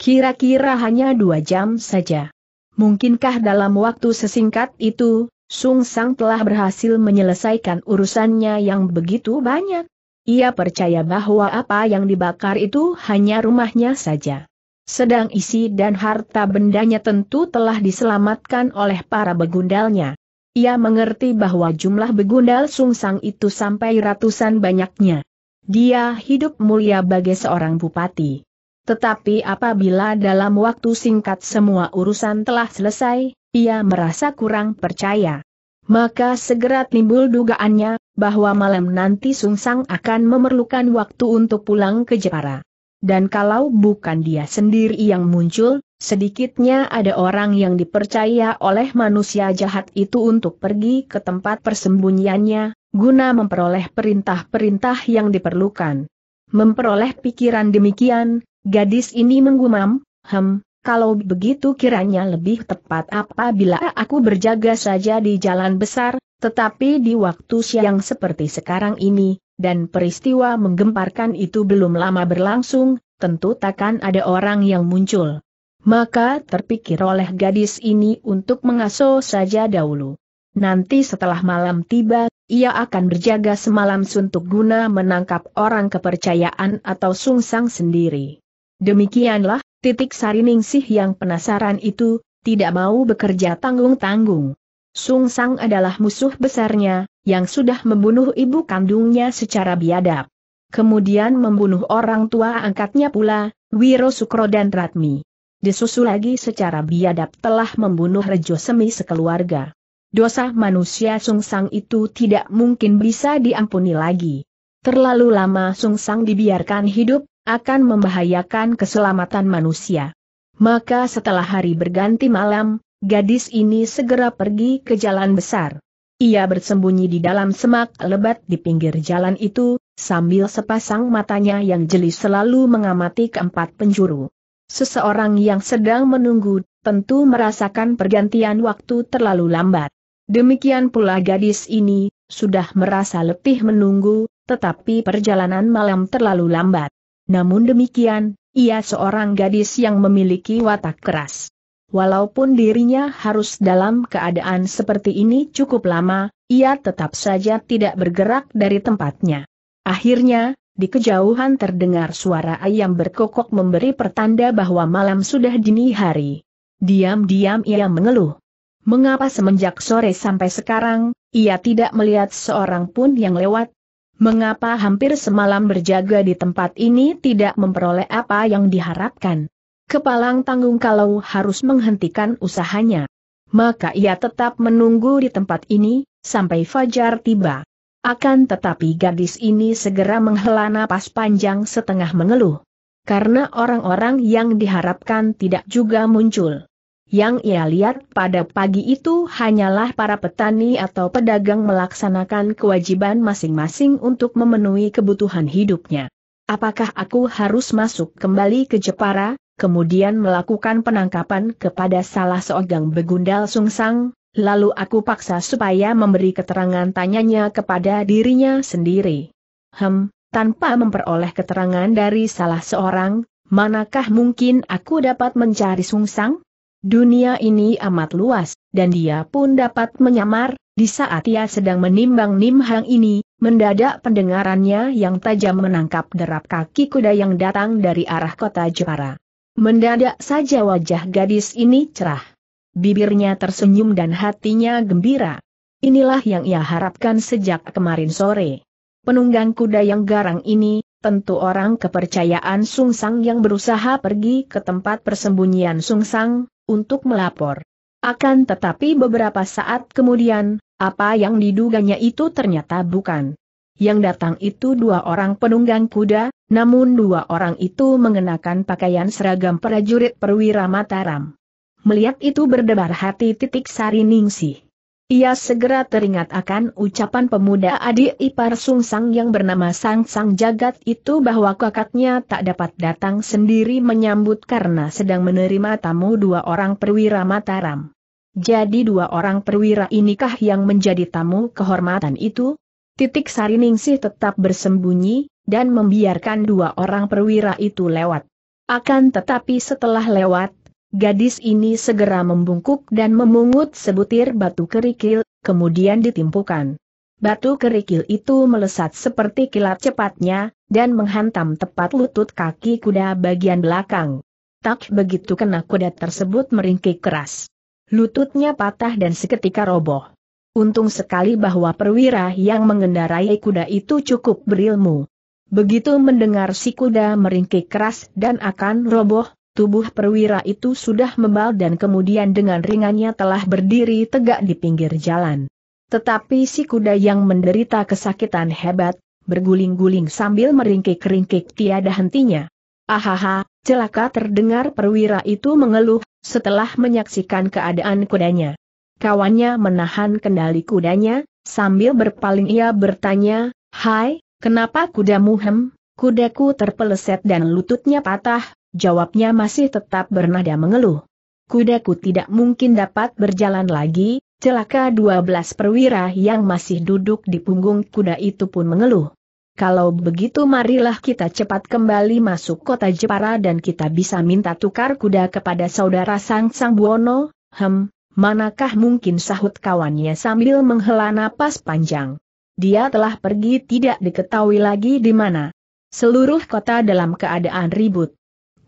Kira-kira hanya dua jam saja. Mungkinkah dalam waktu sesingkat itu, Sung Sang telah berhasil menyelesaikan urusannya yang begitu banyak? Ia percaya bahwa apa yang dibakar itu hanya rumahnya saja. Sedang isi dan harta bendanya tentu telah diselamatkan oleh para begundalnya. Ia mengerti bahwa jumlah begundal sungsang itu sampai ratusan banyaknya. Dia hidup mulia bagi seorang bupati. Tetapi apabila dalam waktu singkat semua urusan telah selesai, ia merasa kurang percaya. Maka segera timbul dugaannya, bahwa malam nanti Sungsang akan memerlukan waktu untuk pulang ke Jepara dan kalau bukan dia sendiri yang muncul, sedikitnya ada orang yang dipercaya oleh manusia jahat itu untuk pergi ke tempat persembunyiannya, guna memperoleh perintah-perintah yang diperlukan. Memperoleh pikiran demikian, gadis ini menggumam, hem, kalau begitu kiranya lebih tepat apabila aku berjaga saja di jalan besar, tetapi di waktu siang seperti sekarang ini, dan peristiwa menggemparkan itu belum lama berlangsung, tentu takkan ada orang yang muncul. Maka terpikir oleh gadis ini untuk mengaso saja dahulu. Nanti setelah malam tiba, ia akan berjaga semalam suntuk guna menangkap orang kepercayaan atau sungsang sendiri. Demikianlah, titik sariningsih yang penasaran itu, tidak mau bekerja tanggung-tanggung. Sungsang adalah musuh besarnya, yang sudah membunuh ibu kandungnya secara biadab. Kemudian membunuh orang tua angkatnya pula, Wiro Sukro dan Ratmi. Disusul lagi secara biadab telah membunuh Rejo Semi sekeluarga. Dosa manusia Sungsang itu tidak mungkin bisa diampuni lagi. Terlalu lama Sungsang dibiarkan hidup, akan membahayakan keselamatan manusia. Maka setelah hari berganti malam, gadis ini segera pergi ke jalan besar. Ia bersembunyi di dalam semak lebat di pinggir jalan itu, sambil sepasang matanya yang jeli selalu mengamati keempat penjuru. Seseorang yang sedang menunggu, tentu merasakan pergantian waktu terlalu lambat. Demikian pula gadis ini, sudah merasa letih menunggu, tetapi perjalanan malam terlalu lambat. Namun demikian, ia seorang gadis yang memiliki watak keras. Walaupun dirinya harus dalam keadaan seperti ini cukup lama, ia tetap saja tidak bergerak dari tempatnya. Akhirnya, di kejauhan terdengar suara ayam berkokok memberi pertanda bahwa malam sudah dini hari. Diam-diam ia mengeluh. Mengapa semenjak sore sampai sekarang, ia tidak melihat seorang pun yang lewat? Mengapa hampir semalam berjaga di tempat ini tidak memperoleh apa yang diharapkan? kepalang tanggung kalau harus menghentikan usahanya. Maka ia tetap menunggu di tempat ini, sampai fajar tiba. Akan tetapi gadis ini segera menghela napas panjang setengah mengeluh. Karena orang-orang yang diharapkan tidak juga muncul. Yang ia lihat pada pagi itu hanyalah para petani atau pedagang melaksanakan kewajiban masing-masing untuk memenuhi kebutuhan hidupnya. Apakah aku harus masuk kembali ke Jepara? kemudian melakukan penangkapan kepada salah seorang begundal sungsang, lalu aku paksa supaya memberi keterangan tanyanya kepada dirinya sendiri. Hem, tanpa memperoleh keterangan dari salah seorang, manakah mungkin aku dapat mencari sungsang? Dunia ini amat luas, dan dia pun dapat menyamar, di saat ia sedang menimbang Nimhang ini, mendadak pendengarannya yang tajam menangkap derap kaki kuda yang datang dari arah kota Jepara. Mendadak saja wajah gadis ini cerah. Bibirnya tersenyum dan hatinya gembira. Inilah yang ia harapkan sejak kemarin sore. Penunggang kuda yang garang ini, tentu orang kepercayaan Sung Sang yang berusaha pergi ke tempat persembunyian Sung Sang, untuk melapor. Akan tetapi beberapa saat kemudian, apa yang diduganya itu ternyata bukan. Yang datang itu dua orang penunggang kuda, namun dua orang itu mengenakan pakaian seragam prajurit perwira Mataram. Melihat itu berdebar hati titik sari ningsih. Ia segera teringat akan ucapan pemuda adik ipar Sungsang yang bernama Sang Sang Jagat itu bahwa kakaknya tak dapat datang sendiri menyambut karena sedang menerima tamu dua orang perwira Mataram. Jadi dua orang perwira inikah yang menjadi tamu kehormatan itu? Titik Sariningsih tetap bersembunyi, dan membiarkan dua orang perwira itu lewat. Akan tetapi setelah lewat, gadis ini segera membungkuk dan memungut sebutir batu kerikil, kemudian ditimpukan. Batu kerikil itu melesat seperti kilat cepatnya, dan menghantam tepat lutut kaki kuda bagian belakang. Tak begitu kena kuda tersebut meringkik keras. Lututnya patah dan seketika roboh. Untung sekali bahwa perwira yang mengendarai kuda itu cukup berilmu. Begitu mendengar si kuda meringkik keras dan akan roboh, tubuh perwira itu sudah membal dan kemudian dengan ringannya telah berdiri tegak di pinggir jalan. Tetapi si kuda yang menderita kesakitan hebat, berguling-guling sambil meringkik-ringkik tiada hentinya. Ahaha, celaka terdengar perwira itu mengeluh, setelah menyaksikan keadaan kudanya. Kawannya menahan kendali kudanya, sambil berpaling ia bertanya, Hai, Kenapa kuda muhem, Kudaku terpeleset dan lututnya patah, jawabnya masih tetap bernada mengeluh. Kudaku tidak mungkin dapat berjalan lagi, celaka dua belas perwira yang masih duduk di punggung kuda itu pun mengeluh. Kalau begitu marilah kita cepat kembali masuk kota Jepara dan kita bisa minta tukar kuda kepada saudara Sang Sang Buono, hem, manakah mungkin sahut kawannya sambil menghela napas panjang. Dia telah pergi tidak diketahui lagi di mana. Seluruh kota dalam keadaan ribut.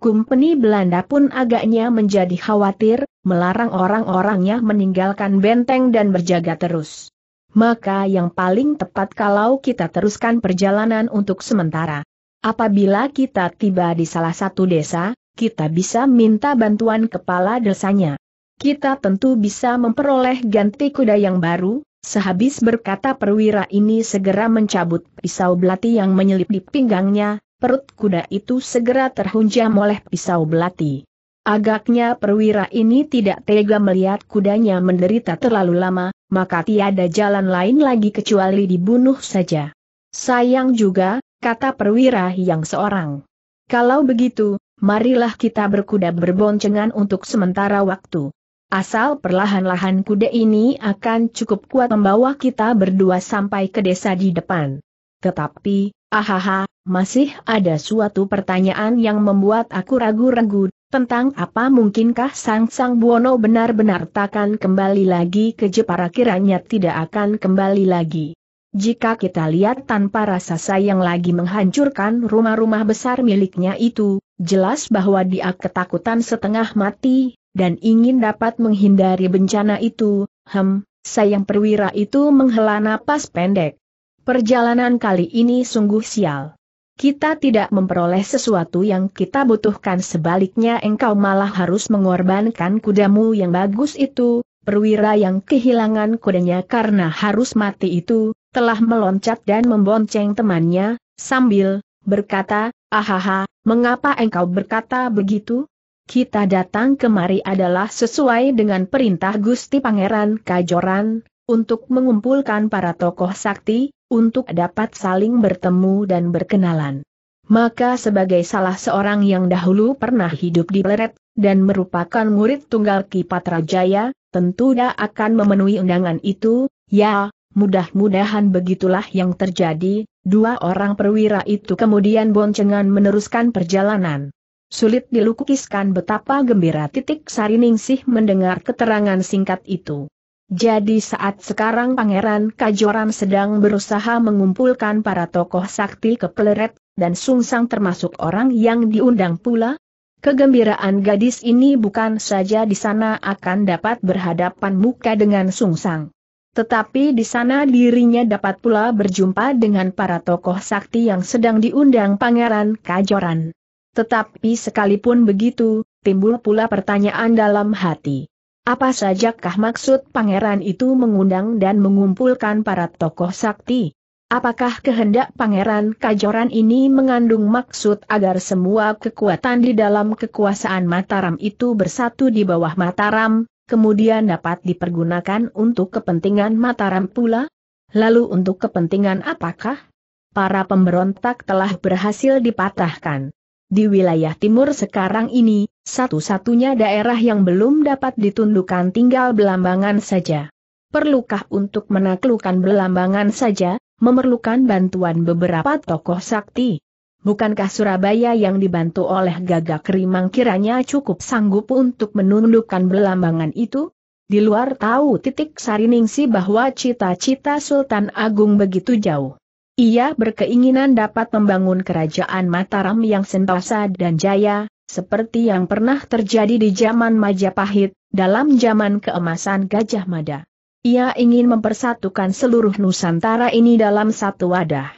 Kumpeni Belanda pun agaknya menjadi khawatir, melarang orang-orangnya meninggalkan benteng dan berjaga terus. Maka yang paling tepat kalau kita teruskan perjalanan untuk sementara. Apabila kita tiba di salah satu desa, kita bisa minta bantuan kepala desanya. Kita tentu bisa memperoleh ganti kuda yang baru, Sehabis berkata perwira ini segera mencabut pisau belati yang menyelip di pinggangnya, perut kuda itu segera terhunjam oleh pisau belati. Agaknya perwira ini tidak tega melihat kudanya menderita terlalu lama, maka tiada jalan lain lagi kecuali dibunuh saja. Sayang juga, kata perwira yang seorang. Kalau begitu, marilah kita berkuda berboncengan untuk sementara waktu. Asal perlahan-lahan kuda ini akan cukup kuat membawa kita berdua sampai ke desa di depan. Tetapi, ahaha, masih ada suatu pertanyaan yang membuat aku ragu-ragu, tentang apa mungkinkah Sang-Sang Buono benar-benar takkan kembali lagi ke Jepara kiranya tidak akan kembali lagi. Jika kita lihat tanpa rasa sayang lagi menghancurkan rumah-rumah besar miliknya itu, jelas bahwa dia ketakutan setengah mati, dan ingin dapat menghindari bencana itu, hem, sayang perwira itu menghela napas pendek. Perjalanan kali ini sungguh sial. Kita tidak memperoleh sesuatu yang kita butuhkan sebaliknya engkau malah harus mengorbankan kudamu yang bagus itu, perwira yang kehilangan kudanya karena harus mati itu, telah meloncat dan membonceng temannya, sambil berkata, ahaha, mengapa engkau berkata begitu? kita datang kemari adalah sesuai dengan perintah Gusti Pangeran Kajoran, untuk mengumpulkan para tokoh sakti, untuk dapat saling bertemu dan berkenalan. Maka sebagai salah seorang yang dahulu pernah hidup di Pleret, dan merupakan murid tunggal Kipatra Jaya, tentu dia akan memenuhi undangan itu, ya, mudah-mudahan begitulah yang terjadi, dua orang perwira itu kemudian boncengan meneruskan perjalanan sulit dilukiskan betapa gembira titik Sariningsih mendengar keterangan singkat itu. Jadi saat sekarang Pangeran Kajoran sedang berusaha mengumpulkan para tokoh sakti ke Peleret, dan Sungsang termasuk orang yang diundang pula? Kegembiraan gadis ini bukan saja di sana akan dapat berhadapan muka dengan Sungsang. Tetapi di sana dirinya dapat pula berjumpa dengan para tokoh sakti yang sedang diundang Pangeran Kajoran. Tetapi sekalipun begitu, timbul pula pertanyaan dalam hati. Apa sajakah maksud pangeran itu mengundang dan mengumpulkan para tokoh sakti? Apakah kehendak pangeran Kajoran ini mengandung maksud agar semua kekuatan di dalam kekuasaan Mataram itu bersatu di bawah Mataram, kemudian dapat dipergunakan untuk kepentingan Mataram pula? Lalu untuk kepentingan apakah? Para pemberontak telah berhasil dipatahkan. Di wilayah timur sekarang ini, satu-satunya daerah yang belum dapat ditundukkan tinggal Belambangan saja. Perlukah untuk menaklukkan Belambangan saja, memerlukan bantuan beberapa tokoh sakti? Bukankah Surabaya yang dibantu oleh Gagak Rimang kiranya cukup sanggup untuk menundukkan Belambangan itu? Di luar tahu titik Sariningsi bahwa cita-cita Sultan Agung begitu jauh. Ia berkeinginan dapat membangun kerajaan Mataram yang sentosa dan jaya, seperti yang pernah terjadi di zaman Majapahit, dalam zaman keemasan Gajah Mada. Ia ingin mempersatukan seluruh Nusantara ini dalam satu wadah.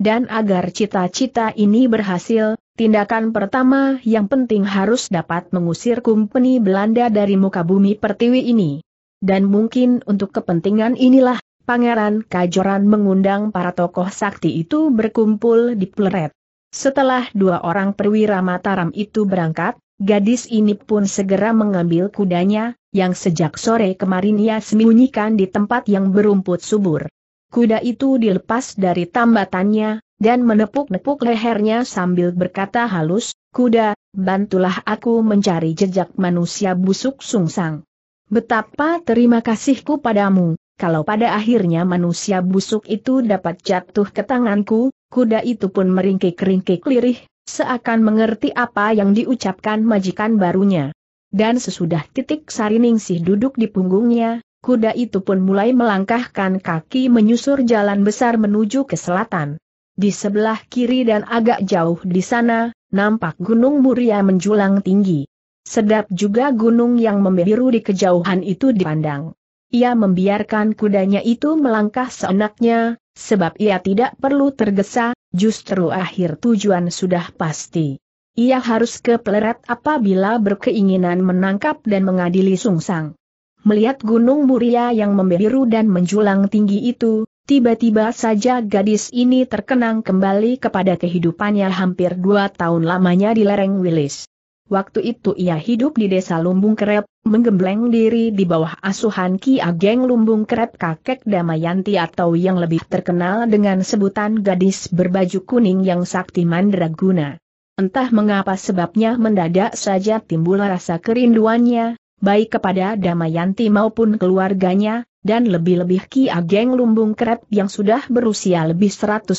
Dan agar cita-cita ini berhasil, tindakan pertama yang penting harus dapat mengusir kumpeni Belanda dari muka bumi pertiwi ini. Dan mungkin untuk kepentingan inilah Pangeran Kajoran mengundang para tokoh sakti itu berkumpul di pleret. Setelah dua orang perwira Mataram itu berangkat, gadis ini pun segera mengambil kudanya, yang sejak sore kemarin ia sembunyikan di tempat yang berumput subur. Kuda itu dilepas dari tambatannya, dan menepuk-nepuk lehernya sambil berkata halus, Kuda, bantulah aku mencari jejak manusia busuk sungsang. Betapa terima kasihku padamu, kalau pada akhirnya manusia busuk itu dapat jatuh ke tanganku, kuda itu pun meringkik-ringkik lirih, seakan mengerti apa yang diucapkan majikan barunya. Dan sesudah titik sariningsih duduk di punggungnya, kuda itu pun mulai melangkahkan kaki menyusur jalan besar menuju ke selatan. Di sebelah kiri dan agak jauh di sana, nampak Gunung Muria menjulang tinggi. Sedap juga gunung yang membiru di kejauhan itu dipandang ia membiarkan kudanya itu melangkah seenaknya, sebab ia tidak perlu tergesa, justru akhir tujuan sudah pasti. Ia harus ke Pleret apabila berkeinginan menangkap dan mengadili Sungsang. Melihat gunung Muria yang membiru dan menjulang tinggi itu, tiba-tiba saja gadis ini terkenang kembali kepada kehidupannya hampir dua tahun lamanya di lereng Wilis. Waktu itu ia hidup di desa Lumbung Krep, menggembleng diri di bawah asuhan Ki Ageng Lumbung Krep kakek Damayanti atau yang lebih terkenal dengan sebutan gadis berbaju kuning yang sakti mandraguna. Entah mengapa sebabnya mendadak saja timbul rasa kerinduannya, baik kepada Damayanti maupun keluarganya, dan lebih-lebih Ki Ageng Lumbung Krep yang sudah berusia lebih 150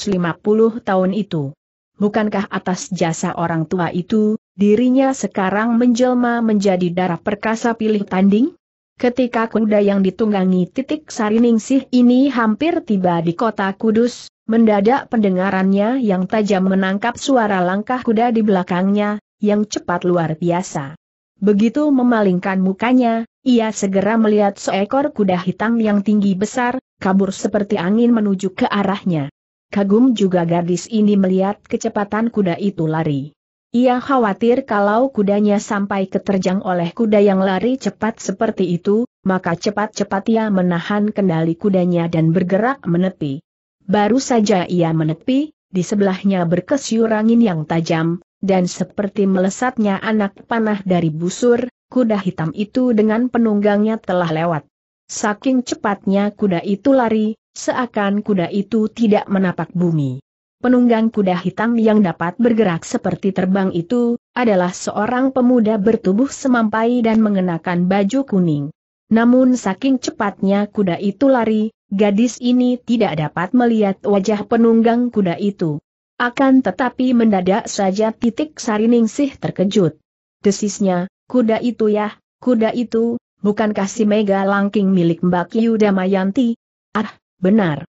tahun itu. Bukankah atas jasa orang tua itu, Dirinya sekarang menjelma menjadi darah perkasa pilih tanding? Ketika kuda yang ditunggangi titik sariningsih ini hampir tiba di kota Kudus, mendadak pendengarannya yang tajam menangkap suara langkah kuda di belakangnya, yang cepat luar biasa. Begitu memalingkan mukanya, ia segera melihat seekor kuda hitam yang tinggi besar, kabur seperti angin menuju ke arahnya. Kagum juga gadis ini melihat kecepatan kuda itu lari. Ia khawatir kalau kudanya sampai keterjang oleh kuda yang lari cepat seperti itu, maka cepat-cepat ia menahan kendali kudanya dan bergerak menepi. Baru saja ia menepi, di sebelahnya berkesyur angin yang tajam, dan seperti melesatnya anak panah dari busur, kuda hitam itu dengan penunggangnya telah lewat. Saking cepatnya kuda itu lari, seakan kuda itu tidak menapak bumi. Penunggang kuda hitam yang dapat bergerak seperti terbang itu, adalah seorang pemuda bertubuh semampai dan mengenakan baju kuning. Namun saking cepatnya kuda itu lari, gadis ini tidak dapat melihat wajah penunggang kuda itu. Akan tetapi mendadak saja titik sariningsih terkejut. Desisnya, kuda itu ya, kuda itu, bukankah si mega langking milik Mbak Mayanti? Ah, benar.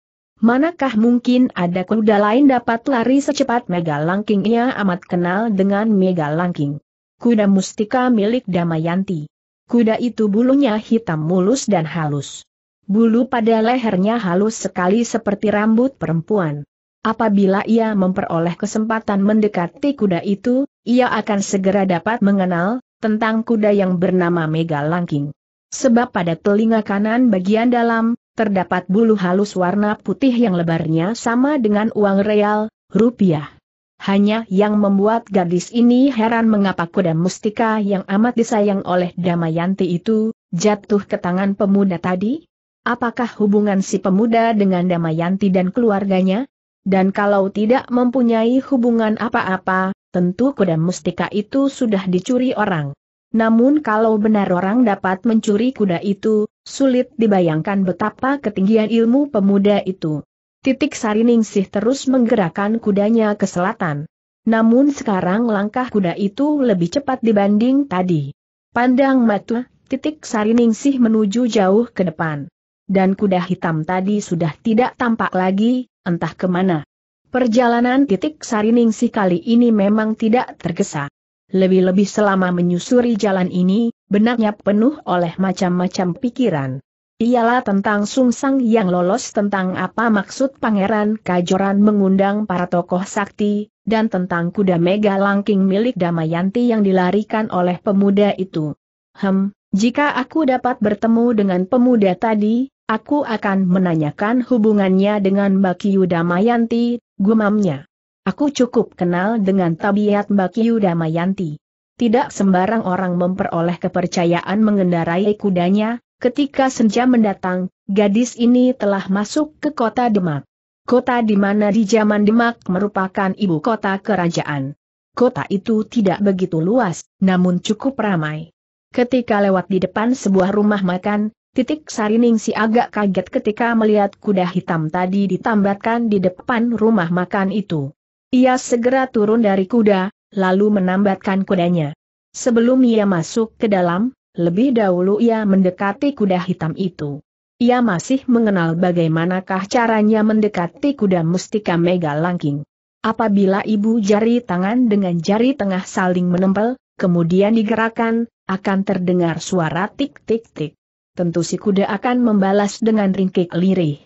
Manakah mungkin ada kuda lain dapat lari secepat Mega Langking? Ia amat kenal dengan Mega Langking. Kuda mustika milik Damayanti. Kuda itu bulunya hitam mulus dan halus. Bulu pada lehernya halus sekali seperti rambut perempuan. Apabila ia memperoleh kesempatan mendekati kuda itu, ia akan segera dapat mengenal tentang kuda yang bernama Mega Langking. Sebab pada telinga kanan bagian dalam, terdapat bulu halus warna putih yang lebarnya sama dengan uang real, rupiah. Hanya yang membuat gadis ini heran mengapa kuda mustika yang amat disayang oleh Damayanti itu, jatuh ke tangan pemuda tadi? Apakah hubungan si pemuda dengan Damayanti dan keluarganya? Dan kalau tidak mempunyai hubungan apa-apa, tentu kuda mustika itu sudah dicuri orang. Namun kalau benar orang dapat mencuri kuda itu, Sulit dibayangkan betapa ketinggian ilmu pemuda itu. Titik Sariningsih terus menggerakkan kudanya ke selatan. Namun sekarang langkah kuda itu lebih cepat dibanding tadi. Pandang mata, titik Sariningsih menuju jauh ke depan. Dan kuda hitam tadi sudah tidak tampak lagi, entah kemana. Perjalanan titik Sariningsih kali ini memang tidak tergesa. Lebih-lebih selama menyusuri jalan ini, benaknya penuh oleh macam-macam pikiran. Ialah tentang sungsang yang lolos tentang apa maksud Pangeran Kajoran mengundang para tokoh sakti, dan tentang kuda mega langking milik Damayanti yang dilarikan oleh pemuda itu. Hem, jika aku dapat bertemu dengan pemuda tadi, aku akan menanyakan hubungannya dengan Bakyu Damayanti, gumamnya. Aku cukup kenal dengan tabiat Mbak Damayanti. Tidak sembarang orang memperoleh kepercayaan mengendarai kudanya, ketika senja mendatang, gadis ini telah masuk ke kota Demak. Kota di mana di zaman Demak merupakan ibu kota kerajaan. Kota itu tidak begitu luas, namun cukup ramai. Ketika lewat di depan sebuah rumah makan, Titik Sarining si agak kaget ketika melihat kuda hitam tadi ditambatkan di depan rumah makan itu. Ia segera turun dari kuda, lalu menambatkan kudanya. Sebelum ia masuk ke dalam, lebih dahulu ia mendekati kuda hitam itu. Ia masih mengenal bagaimanakah caranya mendekati kuda mustika mega langking. Apabila ibu jari tangan dengan jari tengah saling menempel, kemudian digerakkan, akan terdengar suara tik-tik-tik. Tentu si kuda akan membalas dengan ringkik lirih.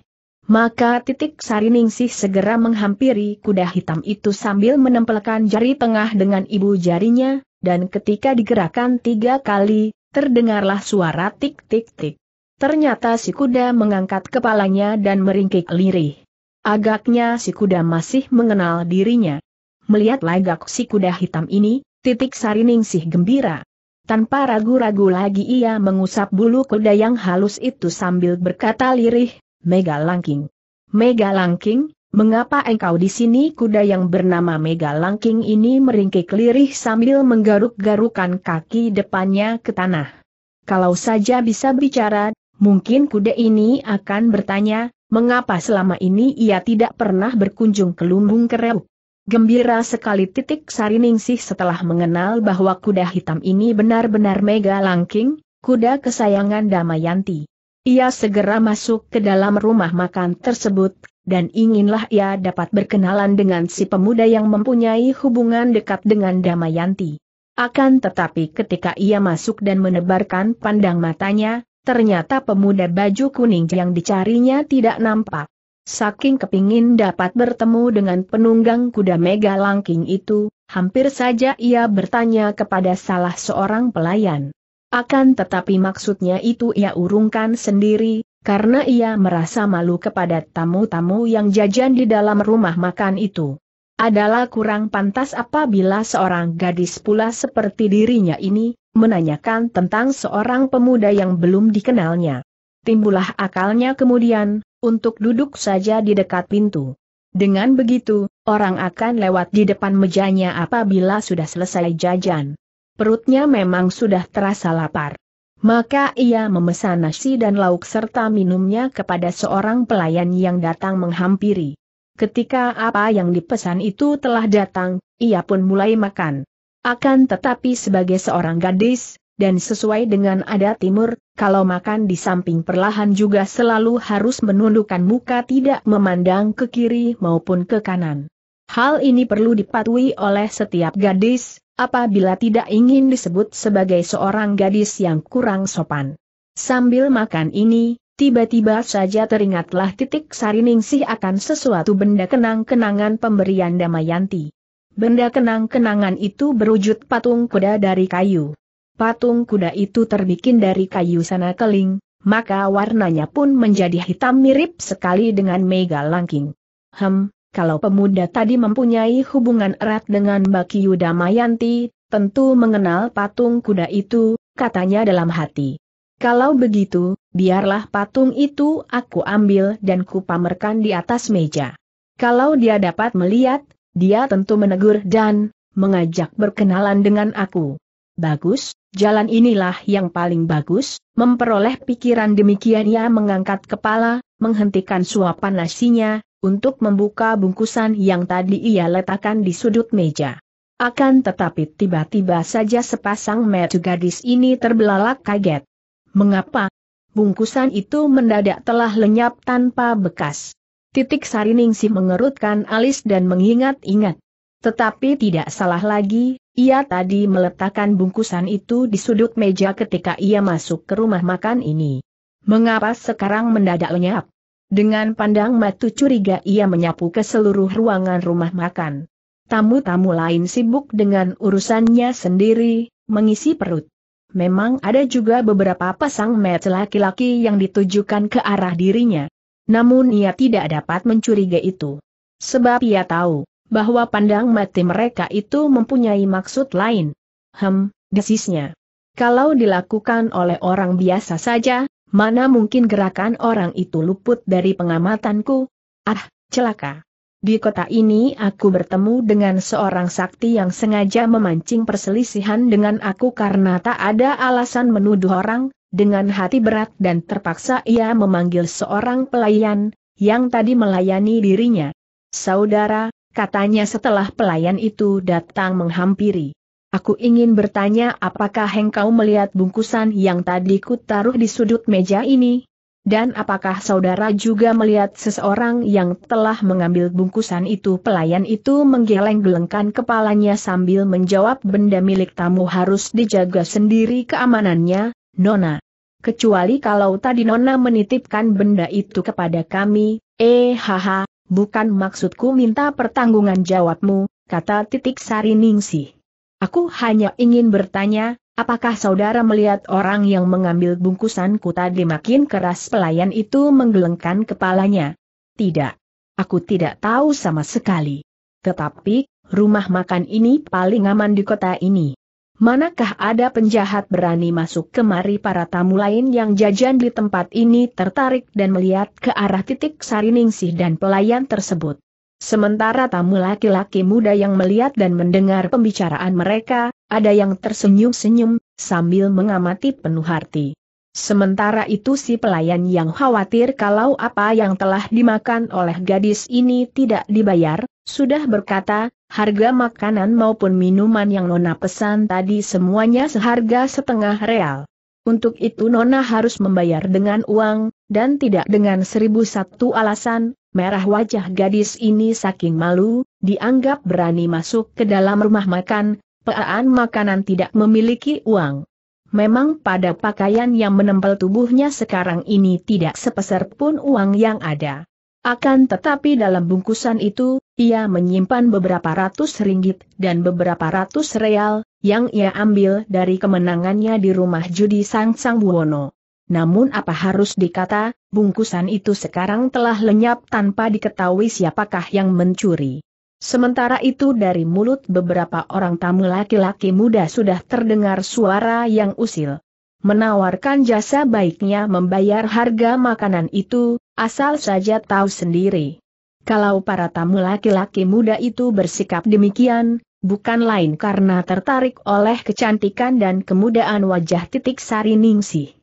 Maka titik Sariningsih segera menghampiri kuda hitam itu sambil menempelkan jari tengah dengan ibu jarinya, dan ketika digerakkan tiga kali, terdengarlah suara tik-tik-tik. Ternyata si kuda mengangkat kepalanya dan meringkik lirih. Agaknya si kuda masih mengenal dirinya. Melihat lagak si kuda hitam ini, titik Sariningsih gembira. Tanpa ragu-ragu lagi ia mengusap bulu kuda yang halus itu sambil berkata lirih, Mega Langking. Mega Langking, mengapa engkau di sini kuda yang bernama Mega Langking ini meringkik lirih sambil menggaruk-garukan kaki depannya ke tanah. Kalau saja bisa bicara, mungkin kuda ini akan bertanya, mengapa selama ini ia tidak pernah berkunjung ke lumbung Kereu? Gembira sekali titik Sariningsih setelah mengenal bahwa kuda hitam ini benar-benar Mega Langking, kuda kesayangan Damayanti. Ia segera masuk ke dalam rumah makan tersebut, dan inginlah ia dapat berkenalan dengan si pemuda yang mempunyai hubungan dekat dengan Damayanti. Akan tetapi ketika ia masuk dan menebarkan pandang matanya, ternyata pemuda baju kuning yang dicarinya tidak nampak. Saking kepingin dapat bertemu dengan penunggang kuda mega langking itu, hampir saja ia bertanya kepada salah seorang pelayan. Akan tetapi maksudnya itu ia urungkan sendiri, karena ia merasa malu kepada tamu-tamu yang jajan di dalam rumah makan itu. Adalah kurang pantas apabila seorang gadis pula seperti dirinya ini, menanyakan tentang seorang pemuda yang belum dikenalnya. Timbulah akalnya kemudian, untuk duduk saja di dekat pintu. Dengan begitu, orang akan lewat di depan mejanya apabila sudah selesai jajan perutnya memang sudah terasa lapar. Maka ia memesan nasi dan lauk serta minumnya kepada seorang pelayan yang datang menghampiri. Ketika apa yang dipesan itu telah datang, ia pun mulai makan. Akan tetapi sebagai seorang gadis, dan sesuai dengan adat timur, kalau makan di samping perlahan juga selalu harus menundukkan muka tidak memandang ke kiri maupun ke kanan. Hal ini perlu dipatuhi oleh setiap gadis, apabila tidak ingin disebut sebagai seorang gadis yang kurang sopan. Sambil makan ini, tiba-tiba saja teringatlah titik sariningsih akan sesuatu benda kenang-kenangan pemberian Damayanti. Benda kenang-kenangan itu berwujud patung kuda dari kayu. Patung kuda itu terbikin dari kayu sana keling, maka warnanya pun menjadi hitam mirip sekali dengan mega langking. Hem, kalau pemuda tadi mempunyai hubungan erat dengan Baki Yuda Mayanti, tentu mengenal patung kuda itu, katanya dalam hati. Kalau begitu, biarlah patung itu aku ambil dan kupamerkan di atas meja. Kalau dia dapat melihat, dia tentu menegur dan mengajak berkenalan dengan aku. Bagus, jalan inilah yang paling bagus, memperoleh pikiran demikian ia mengangkat kepala, menghentikan suapan nasinya, untuk membuka bungkusan yang tadi ia letakkan di sudut meja. Akan tetapi tiba-tiba saja sepasang mata gadis ini terbelalak kaget. Mengapa? Bungkusan itu mendadak telah lenyap tanpa bekas. Titik Sariningsih mengerutkan alis dan mengingat-ingat. Tetapi tidak salah lagi, ia tadi meletakkan bungkusan itu di sudut meja ketika ia masuk ke rumah makan ini. Mengapa sekarang mendadak lenyap? Dengan pandang matu curiga ia menyapu ke seluruh ruangan rumah makan. Tamu-tamu lain sibuk dengan urusannya sendiri, mengisi perut. Memang ada juga beberapa pasang mata laki-laki yang ditujukan ke arah dirinya. Namun ia tidak dapat mencurigai itu. Sebab ia tahu, bahwa pandang mati mereka itu mempunyai maksud lain. Hem, desisnya. Kalau dilakukan oleh orang biasa saja, Mana mungkin gerakan orang itu luput dari pengamatanku? Ah, celaka. Di kota ini aku bertemu dengan seorang sakti yang sengaja memancing perselisihan dengan aku karena tak ada alasan menuduh orang, dengan hati berat dan terpaksa ia memanggil seorang pelayan, yang tadi melayani dirinya. Saudara, katanya setelah pelayan itu datang menghampiri. Aku ingin bertanya apakah engkau melihat bungkusan yang tadi ku taruh di sudut meja ini? Dan apakah saudara juga melihat seseorang yang telah mengambil bungkusan itu? Pelayan itu menggeleng-gelengkan kepalanya sambil menjawab benda milik tamu harus dijaga sendiri keamanannya, Nona. Kecuali kalau tadi Nona menitipkan benda itu kepada kami, eh haha, bukan maksudku minta pertanggungan jawabmu, kata titik sari ningsih. Aku hanya ingin bertanya, apakah saudara melihat orang yang mengambil bungkusanku tadi makin keras pelayan itu menggelengkan kepalanya? Tidak. Aku tidak tahu sama sekali. Tetapi, rumah makan ini paling aman di kota ini. Manakah ada penjahat berani masuk kemari para tamu lain yang jajan di tempat ini tertarik dan melihat ke arah titik sariningsih dan pelayan tersebut? Sementara tamu laki-laki muda yang melihat dan mendengar pembicaraan mereka, ada yang tersenyum-senyum, sambil mengamati penuh hati. Sementara itu si pelayan yang khawatir kalau apa yang telah dimakan oleh gadis ini tidak dibayar, sudah berkata, harga makanan maupun minuman yang Nona pesan tadi semuanya seharga setengah real. Untuk itu Nona harus membayar dengan uang, dan tidak dengan seribu satu alasan, Merah wajah gadis ini saking malu, dianggap berani masuk ke dalam rumah makan, peaan makanan tidak memiliki uang. Memang pada pakaian yang menempel tubuhnya sekarang ini tidak sepeser pun uang yang ada. Akan tetapi dalam bungkusan itu, ia menyimpan beberapa ratus ringgit dan beberapa ratus real, yang ia ambil dari kemenangannya di rumah judi Sang Sang Buwono. Namun apa harus dikata, bungkusan itu sekarang telah lenyap tanpa diketahui siapakah yang mencuri. Sementara itu dari mulut beberapa orang tamu laki-laki muda sudah terdengar suara yang usil. Menawarkan jasa baiknya membayar harga makanan itu, asal saja tahu sendiri. Kalau para tamu laki-laki muda itu bersikap demikian, bukan lain karena tertarik oleh kecantikan dan kemudaan wajah titik sari ningsih.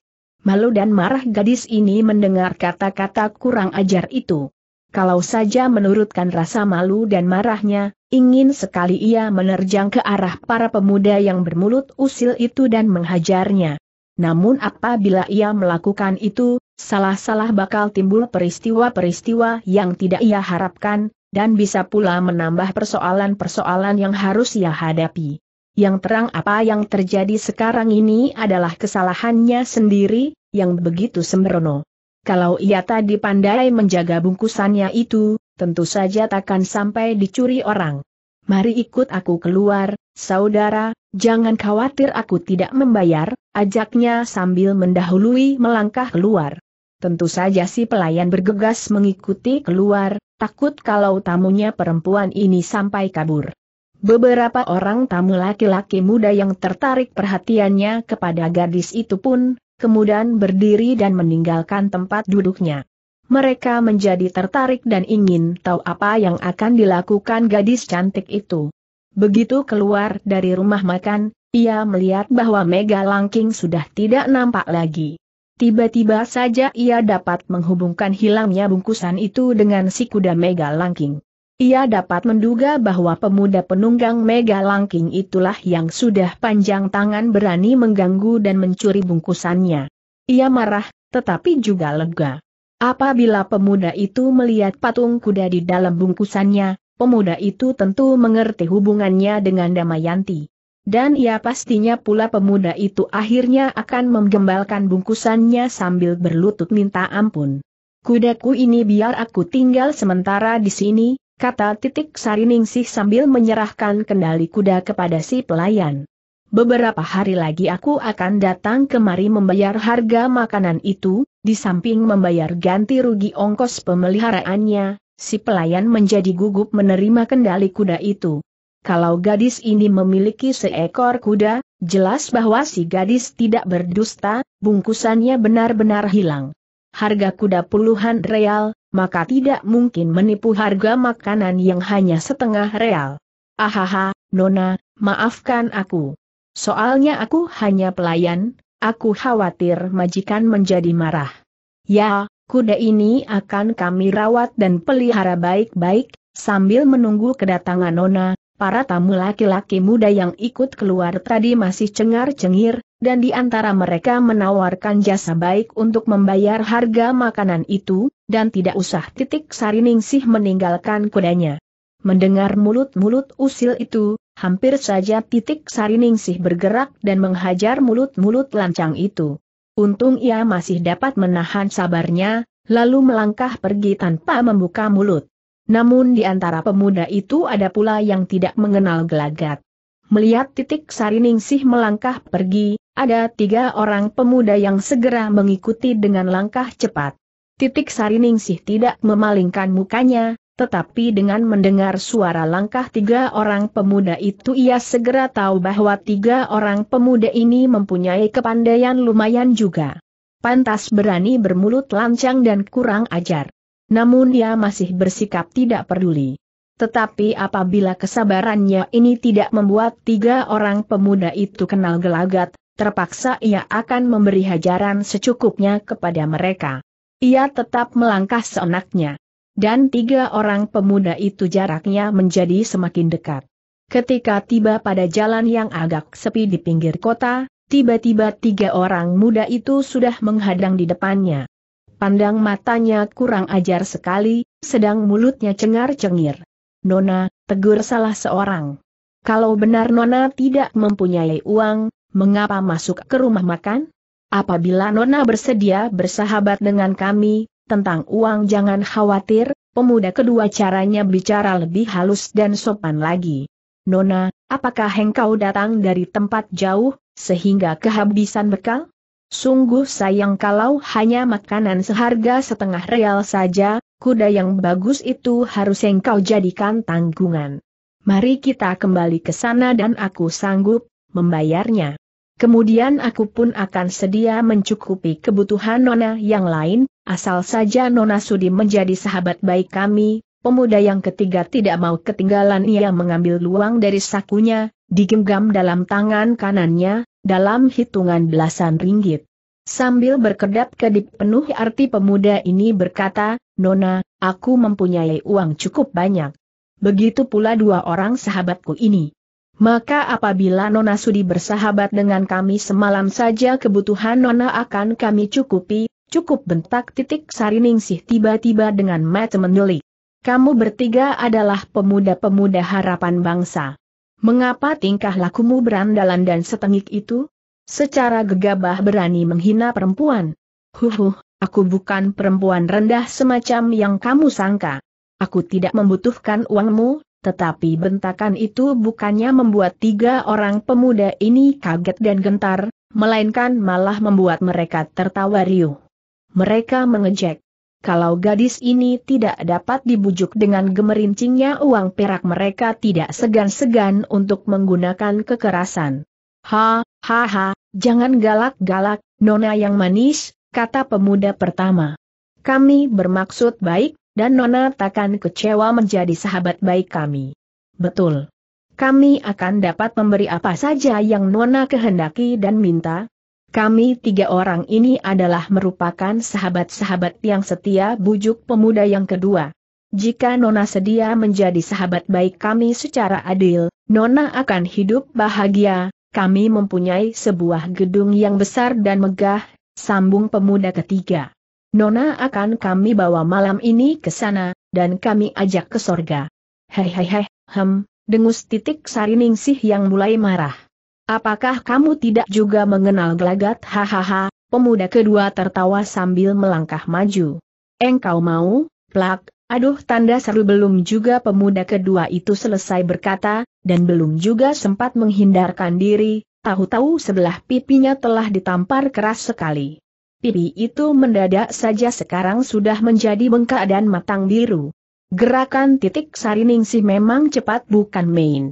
Malu dan marah gadis ini mendengar kata-kata kurang ajar itu. Kalau saja menurutkan rasa malu dan marahnya, ingin sekali ia menerjang ke arah para pemuda yang bermulut usil itu dan menghajarnya. Namun apabila ia melakukan itu, salah-salah bakal timbul peristiwa-peristiwa yang tidak ia harapkan, dan bisa pula menambah persoalan-persoalan yang harus ia hadapi yang terang apa yang terjadi sekarang ini adalah kesalahannya sendiri, yang begitu sembrono. Kalau ia tadi pandai menjaga bungkusannya itu, tentu saja takkan sampai dicuri orang. Mari ikut aku keluar, saudara, jangan khawatir aku tidak membayar, ajaknya sambil mendahului melangkah keluar. Tentu saja si pelayan bergegas mengikuti keluar, takut kalau tamunya perempuan ini sampai kabur. Beberapa orang tamu laki-laki muda yang tertarik perhatiannya kepada gadis itu pun, kemudian berdiri dan meninggalkan tempat duduknya. Mereka menjadi tertarik dan ingin tahu apa yang akan dilakukan gadis cantik itu. Begitu keluar dari rumah makan, ia melihat bahwa Mega Langking sudah tidak nampak lagi. Tiba-tiba saja ia dapat menghubungkan hilangnya bungkusan itu dengan si kuda Mega Langking. Ia dapat menduga bahwa pemuda penunggang mega langking itulah yang sudah panjang tangan berani mengganggu dan mencuri bungkusannya. Ia marah, tetapi juga lega. Apabila pemuda itu melihat patung kuda di dalam bungkusannya, pemuda itu tentu mengerti hubungannya dengan Damayanti. Dan ia pastinya pula pemuda itu akhirnya akan menggembalkan bungkusannya sambil berlutut minta ampun. Kudaku ini biar aku tinggal sementara di sini, kata titik Sariningsih sambil menyerahkan kendali kuda kepada si pelayan. Beberapa hari lagi aku akan datang kemari membayar harga makanan itu, di samping membayar ganti rugi ongkos pemeliharaannya, si pelayan menjadi gugup menerima kendali kuda itu. Kalau gadis ini memiliki seekor kuda, jelas bahwa si gadis tidak berdusta, bungkusannya benar-benar hilang. Harga kuda puluhan real, maka tidak mungkin menipu harga makanan yang hanya setengah real. Ahaha, Nona, maafkan aku. Soalnya aku hanya pelayan, aku khawatir majikan menjadi marah. Ya, kuda ini akan kami rawat dan pelihara baik-baik, sambil menunggu kedatangan Nona, para tamu laki-laki muda yang ikut keluar tadi masih cengar-cengir, dan di antara mereka menawarkan jasa baik untuk membayar harga makanan itu, dan tidak usah titik sariningsih meninggalkan kudanya. Mendengar mulut-mulut usil itu, hampir saja titik sariningsih bergerak dan menghajar mulut-mulut lancang itu. Untung ia masih dapat menahan sabarnya, lalu melangkah pergi tanpa membuka mulut. Namun di antara pemuda itu ada pula yang tidak mengenal gelagat. Melihat titik sariningsih melangkah pergi, ada tiga orang pemuda yang segera mengikuti dengan langkah cepat. Titik Sariningsih tidak memalingkan mukanya, tetapi dengan mendengar suara langkah tiga orang pemuda itu ia segera tahu bahwa tiga orang pemuda ini mempunyai kepandaian lumayan juga. Pantas berani bermulut lancang dan kurang ajar. Namun ia masih bersikap tidak peduli. Tetapi apabila kesabarannya ini tidak membuat tiga orang pemuda itu kenal gelagat, terpaksa ia akan memberi hajaran secukupnya kepada mereka ia tetap melangkah seenaknya. Dan tiga orang pemuda itu jaraknya menjadi semakin dekat. Ketika tiba pada jalan yang agak sepi di pinggir kota, tiba-tiba tiga orang muda itu sudah menghadang di depannya. Pandang matanya kurang ajar sekali, sedang mulutnya cengar-cengir. Nona, tegur salah seorang. Kalau benar Nona tidak mempunyai uang, mengapa masuk ke rumah makan? Apabila Nona bersedia bersahabat dengan kami, tentang uang jangan khawatir, pemuda kedua caranya bicara lebih halus dan sopan lagi. Nona, apakah engkau datang dari tempat jauh, sehingga kehabisan bekal? Sungguh sayang kalau hanya makanan seharga setengah real saja, kuda yang bagus itu harus engkau jadikan tanggungan. Mari kita kembali ke sana dan aku sanggup membayarnya. Kemudian aku pun akan sedia mencukupi kebutuhan Nona yang lain, asal saja Nona Sudi menjadi sahabat baik kami, pemuda yang ketiga tidak mau ketinggalan ia mengambil luang dari sakunya, digenggam dalam tangan kanannya, dalam hitungan belasan ringgit. Sambil berkedap kedip penuh arti pemuda ini berkata, Nona, aku mempunyai uang cukup banyak. Begitu pula dua orang sahabatku ini. Maka apabila Nona Sudi bersahabat dengan kami semalam saja kebutuhan Nona akan kami cukupi, cukup bentak titik sariningsih tiba-tiba dengan mata mendelik. Kamu bertiga adalah pemuda-pemuda harapan bangsa. Mengapa tingkah lakumu berandalan dan setengik itu? Secara gegabah berani menghina perempuan. Huhuh, aku bukan perempuan rendah semacam yang kamu sangka. Aku tidak membutuhkan uangmu tetapi bentakan itu bukannya membuat tiga orang pemuda ini kaget dan gentar, melainkan malah membuat mereka tertawa riuh. Mereka mengejek. Kalau gadis ini tidak dapat dibujuk dengan gemerincingnya uang perak mereka tidak segan-segan untuk menggunakan kekerasan. Ha, ha ha, jangan galak-galak, nona yang manis, kata pemuda pertama. Kami bermaksud baik, dan Nona takkan kecewa menjadi sahabat baik kami. Betul. Kami akan dapat memberi apa saja yang Nona kehendaki dan minta. Kami tiga orang ini adalah merupakan sahabat-sahabat yang setia bujuk pemuda yang kedua. Jika Nona sedia menjadi sahabat baik kami secara adil, Nona akan hidup bahagia, kami mempunyai sebuah gedung yang besar dan megah, sambung pemuda ketiga. Nona akan kami bawa malam ini ke sana, dan kami ajak ke sorga. Hehehe, hem, dengus titik sariningsih yang mulai marah. Apakah kamu tidak juga mengenal gelagat hahaha, pemuda kedua tertawa sambil melangkah maju. Engkau mau, plak, aduh tanda seru belum juga pemuda kedua itu selesai berkata, dan belum juga sempat menghindarkan diri, tahu-tahu sebelah pipinya telah ditampar keras sekali. Pipi itu mendadak saja sekarang sudah menjadi bengkak dan matang biru. Gerakan titik sariningsih memang cepat bukan main.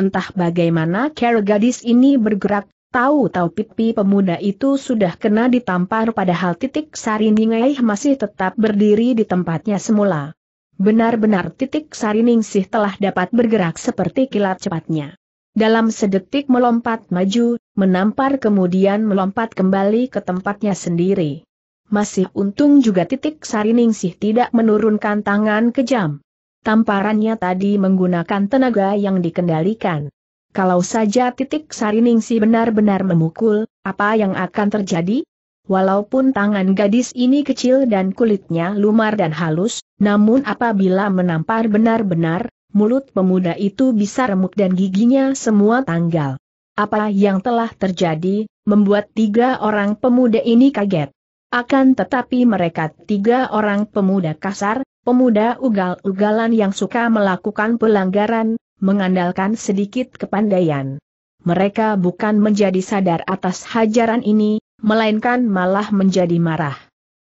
Entah bagaimana cara gadis ini bergerak, tahu-tahu pipi pemuda itu sudah kena ditampar padahal titik sariningsih masih tetap berdiri di tempatnya semula. Benar-benar titik sariningsih telah dapat bergerak seperti kilat cepatnya. Dalam sedetik melompat maju, menampar kemudian melompat kembali ke tempatnya sendiri. Masih untung juga titik Sariningsih tidak menurunkan tangan kejam. Tamparannya tadi menggunakan tenaga yang dikendalikan. Kalau saja titik Sariningsih benar-benar memukul, apa yang akan terjadi? Walaupun tangan gadis ini kecil dan kulitnya lumar dan halus, namun apabila menampar benar-benar, mulut pemuda itu bisa remuk dan giginya semua tanggal. Apa yang telah terjadi, membuat tiga orang pemuda ini kaget. Akan tetapi mereka tiga orang pemuda kasar, pemuda ugal-ugalan yang suka melakukan pelanggaran, mengandalkan sedikit kepandaian. Mereka bukan menjadi sadar atas hajaran ini, melainkan malah menjadi marah.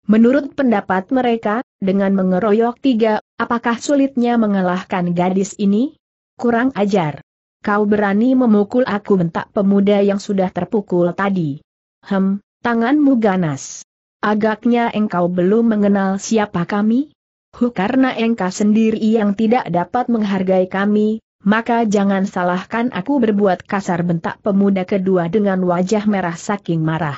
Menurut pendapat mereka, dengan mengeroyok tiga, apakah sulitnya mengalahkan gadis ini? Kurang ajar. Kau berani memukul aku bentak pemuda yang sudah terpukul tadi. Hem, tanganmu ganas. Agaknya engkau belum mengenal siapa kami? Huh karena engkau sendiri yang tidak dapat menghargai kami, maka jangan salahkan aku berbuat kasar bentak pemuda kedua dengan wajah merah saking marah.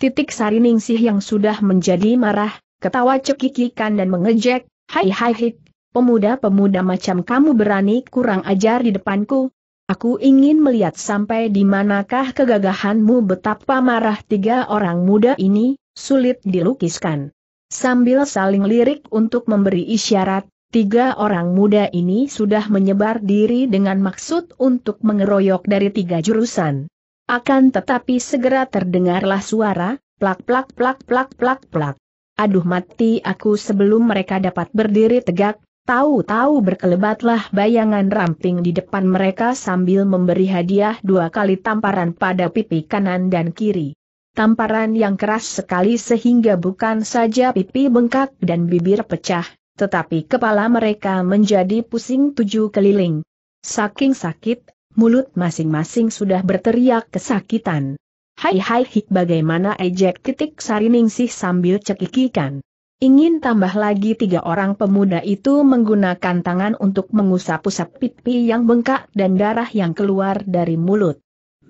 Titik Sari Ningsih yang sudah menjadi marah, ketawa cekikikan dan mengejek, hai hai hik, pemuda-pemuda macam kamu berani kurang ajar di depanku. Aku ingin melihat sampai di manakah kegagahanmu betapa marah tiga orang muda ini, sulit dilukiskan. Sambil saling lirik untuk memberi isyarat, tiga orang muda ini sudah menyebar diri dengan maksud untuk mengeroyok dari tiga jurusan. Akan tetapi segera terdengarlah suara, plak plak plak plak plak plak. Aduh mati aku sebelum mereka dapat berdiri tegak, tahu-tahu berkelebatlah bayangan ramping di depan mereka sambil memberi hadiah dua kali tamparan pada pipi kanan dan kiri. Tamparan yang keras sekali sehingga bukan saja pipi bengkak dan bibir pecah, tetapi kepala mereka menjadi pusing tujuh keliling. Saking sakit, mulut masing-masing sudah berteriak kesakitan. Hai hai hik bagaimana ejek titik sariningsih sambil cekikikan. Ingin tambah lagi tiga orang pemuda itu menggunakan tangan untuk mengusap-usap pipi yang bengkak dan darah yang keluar dari mulut.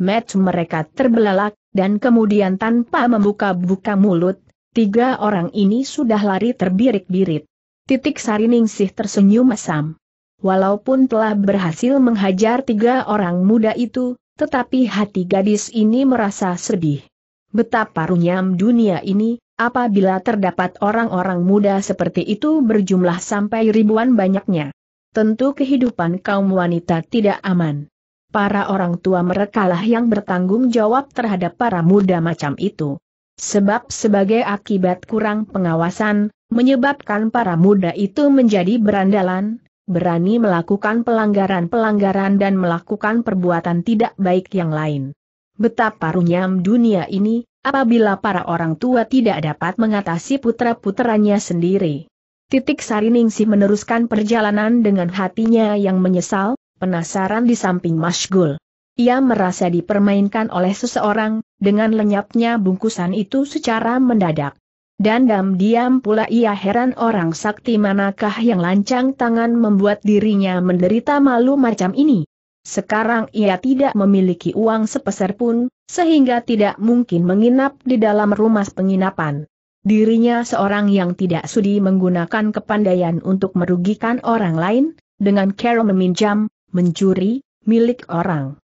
Match mereka terbelalak, dan kemudian tanpa membuka-buka mulut, tiga orang ini sudah lari terbirik-birit. Titik Sariningsih tersenyum asam. Walaupun telah berhasil menghajar tiga orang muda itu, tetapi hati gadis ini merasa sedih. Betapa runyam dunia ini, apabila terdapat orang-orang muda seperti itu berjumlah sampai ribuan banyaknya. Tentu kehidupan kaum wanita tidak aman. Para orang tua merekalah yang bertanggung jawab terhadap para muda macam itu. Sebab sebagai akibat kurang pengawasan, menyebabkan para muda itu menjadi berandalan, berani melakukan pelanggaran-pelanggaran dan melakukan perbuatan tidak baik yang lain. Betapa runyam dunia ini, apabila para orang tua tidak dapat mengatasi putra-putranya sendiri. Titik Sariningsih meneruskan perjalanan dengan hatinya yang menyesal, penasaran di samping Masgul. Ia merasa dipermainkan oleh seseorang, dengan lenyapnya bungkusan itu secara mendadak. Dandam diam pula ia heran orang sakti manakah yang lancang tangan membuat dirinya menderita malu macam ini. Sekarang ia tidak memiliki uang sepeser pun, sehingga tidak mungkin menginap di dalam rumah penginapan. Dirinya seorang yang tidak sudi menggunakan kepandaian untuk merugikan orang lain, dengan cara meminjam, mencuri, milik orang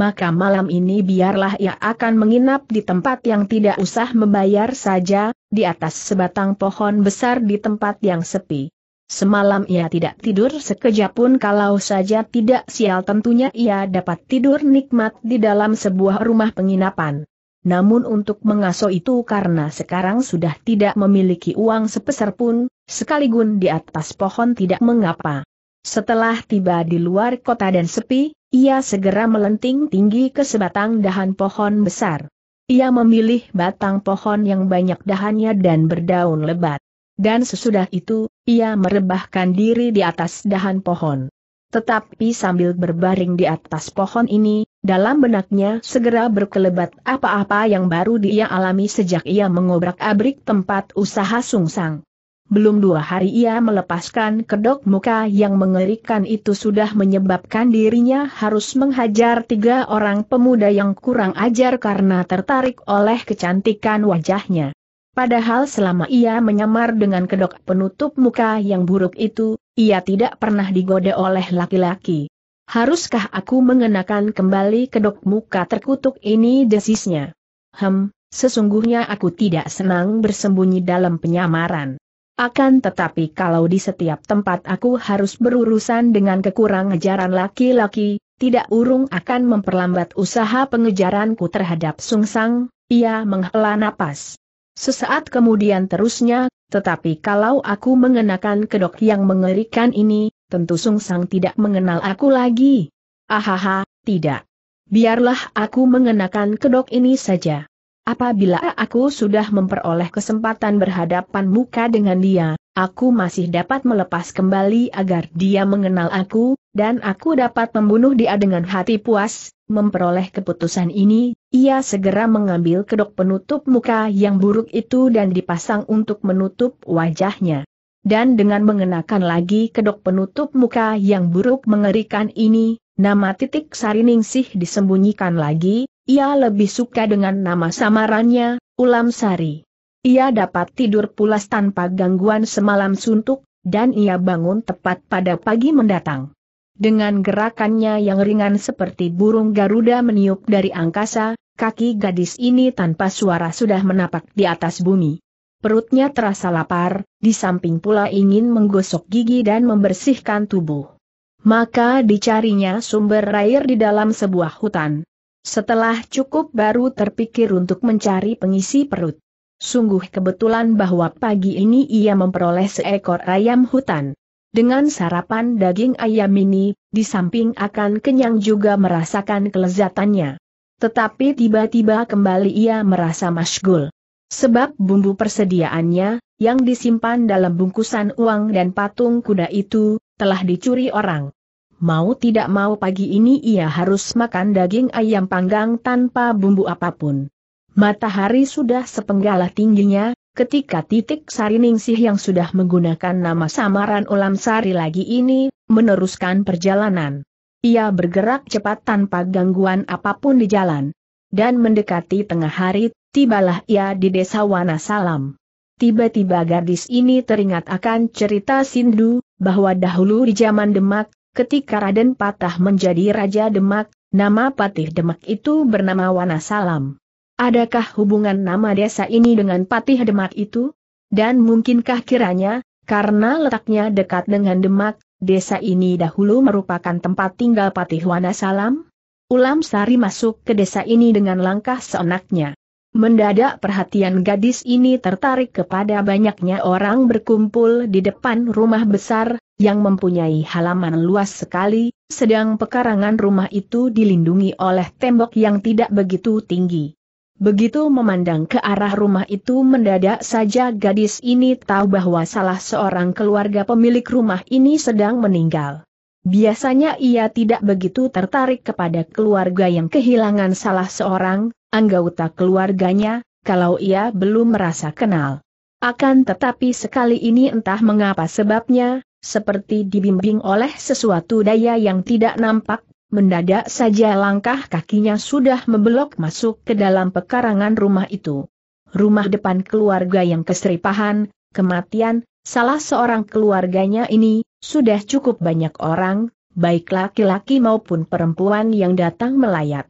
maka malam ini biarlah ia akan menginap di tempat yang tidak usah membayar saja, di atas sebatang pohon besar di tempat yang sepi. Semalam ia tidak tidur sekejap pun kalau saja tidak sial tentunya ia dapat tidur nikmat di dalam sebuah rumah penginapan. Namun untuk mengaso itu karena sekarang sudah tidak memiliki uang sepeser pun, sekaligun di atas pohon tidak mengapa. Setelah tiba di luar kota dan sepi, ia segera melenting tinggi ke sebatang dahan pohon besar. Ia memilih batang pohon yang banyak dahannya dan berdaun lebat. Dan sesudah itu, ia merebahkan diri di atas dahan pohon. Tetapi sambil berbaring di atas pohon ini, dalam benaknya segera berkelebat apa-apa yang baru dia alami sejak ia mengobrak-abrik tempat usaha Sungsang belum dua hari ia melepaskan kedok muka yang mengerikan itu sudah menyebabkan dirinya harus menghajar tiga orang pemuda yang kurang ajar karena tertarik oleh kecantikan wajahnya. Padahal selama ia menyamar dengan kedok penutup muka yang buruk itu, ia tidak pernah digoda oleh laki-laki. Haruskah aku mengenakan kembali kedok muka terkutuk ini desisnya? Hem, sesungguhnya aku tidak senang bersembunyi dalam penyamaran. Akan tetapi kalau di setiap tempat aku harus berurusan dengan kekurangan ajaran laki-laki, tidak urung akan memperlambat usaha pengejaranku terhadap Sung Sang. ia menghela napas. Sesaat kemudian terusnya, tetapi kalau aku mengenakan kedok yang mengerikan ini, tentu Sung Sang tidak mengenal aku lagi. Ahaha, tidak. Biarlah aku mengenakan kedok ini saja. Apabila aku sudah memperoleh kesempatan berhadapan muka dengan dia, aku masih dapat melepas kembali agar dia mengenal aku, dan aku dapat membunuh dia dengan hati puas, memperoleh keputusan ini, ia segera mengambil kedok penutup muka yang buruk itu dan dipasang untuk menutup wajahnya. Dan dengan mengenakan lagi kedok penutup muka yang buruk mengerikan ini, nama titik sariningsih disembunyikan lagi, ia lebih suka dengan nama samarannya, Ulam Sari. Ia dapat tidur pulas tanpa gangguan semalam suntuk, dan ia bangun tepat pada pagi mendatang. Dengan gerakannya yang ringan seperti burung Garuda meniup dari angkasa, kaki gadis ini tanpa suara sudah menapak di atas bumi. Perutnya terasa lapar, di samping pula ingin menggosok gigi dan membersihkan tubuh. Maka dicarinya sumber air di dalam sebuah hutan. Setelah cukup baru terpikir untuk mencari pengisi perut. Sungguh kebetulan bahwa pagi ini ia memperoleh seekor ayam hutan. Dengan sarapan daging ayam ini, di samping akan kenyang juga merasakan kelezatannya. Tetapi tiba-tiba kembali ia merasa masgul, Sebab bumbu persediaannya, yang disimpan dalam bungkusan uang dan patung kuda itu, telah dicuri orang mau tidak mau pagi ini ia harus makan daging ayam panggang tanpa bumbu apapun. Matahari sudah sepenggalah tingginya, ketika titik Sariningsih yang sudah menggunakan nama samaran Ulam Sari lagi ini, meneruskan perjalanan. Ia bergerak cepat tanpa gangguan apapun di jalan. Dan mendekati tengah hari, tibalah ia di desa Wanasalam. Tiba-tiba gadis ini teringat akan cerita Sindu, bahwa dahulu di zaman Demak, ketika Raden Patah menjadi Raja Demak, nama Patih Demak itu bernama Wanasalam. Adakah hubungan nama desa ini dengan Patih Demak itu? Dan mungkinkah kiranya, karena letaknya dekat dengan Demak, desa ini dahulu merupakan tempat tinggal Patih Wanasalam? Ulam Sari masuk ke desa ini dengan langkah seenaknya. Mendadak perhatian gadis ini tertarik kepada banyaknya orang berkumpul di depan rumah besar, yang mempunyai halaman luas sekali, sedang pekarangan rumah itu dilindungi oleh tembok yang tidak begitu tinggi. Begitu memandang ke arah rumah itu mendadak saja gadis ini tahu bahwa salah seorang keluarga pemilik rumah ini sedang meninggal. Biasanya ia tidak begitu tertarik kepada keluarga yang kehilangan salah seorang anggota keluarganya, kalau ia belum merasa kenal. Akan tetapi sekali ini entah mengapa sebabnya, seperti dibimbing oleh sesuatu daya yang tidak nampak, mendadak saja langkah kakinya sudah membelok masuk ke dalam pekarangan rumah itu. Rumah depan keluarga yang keseripahan, kematian, salah seorang keluarganya ini, sudah cukup banyak orang, baik laki-laki maupun perempuan yang datang melayat.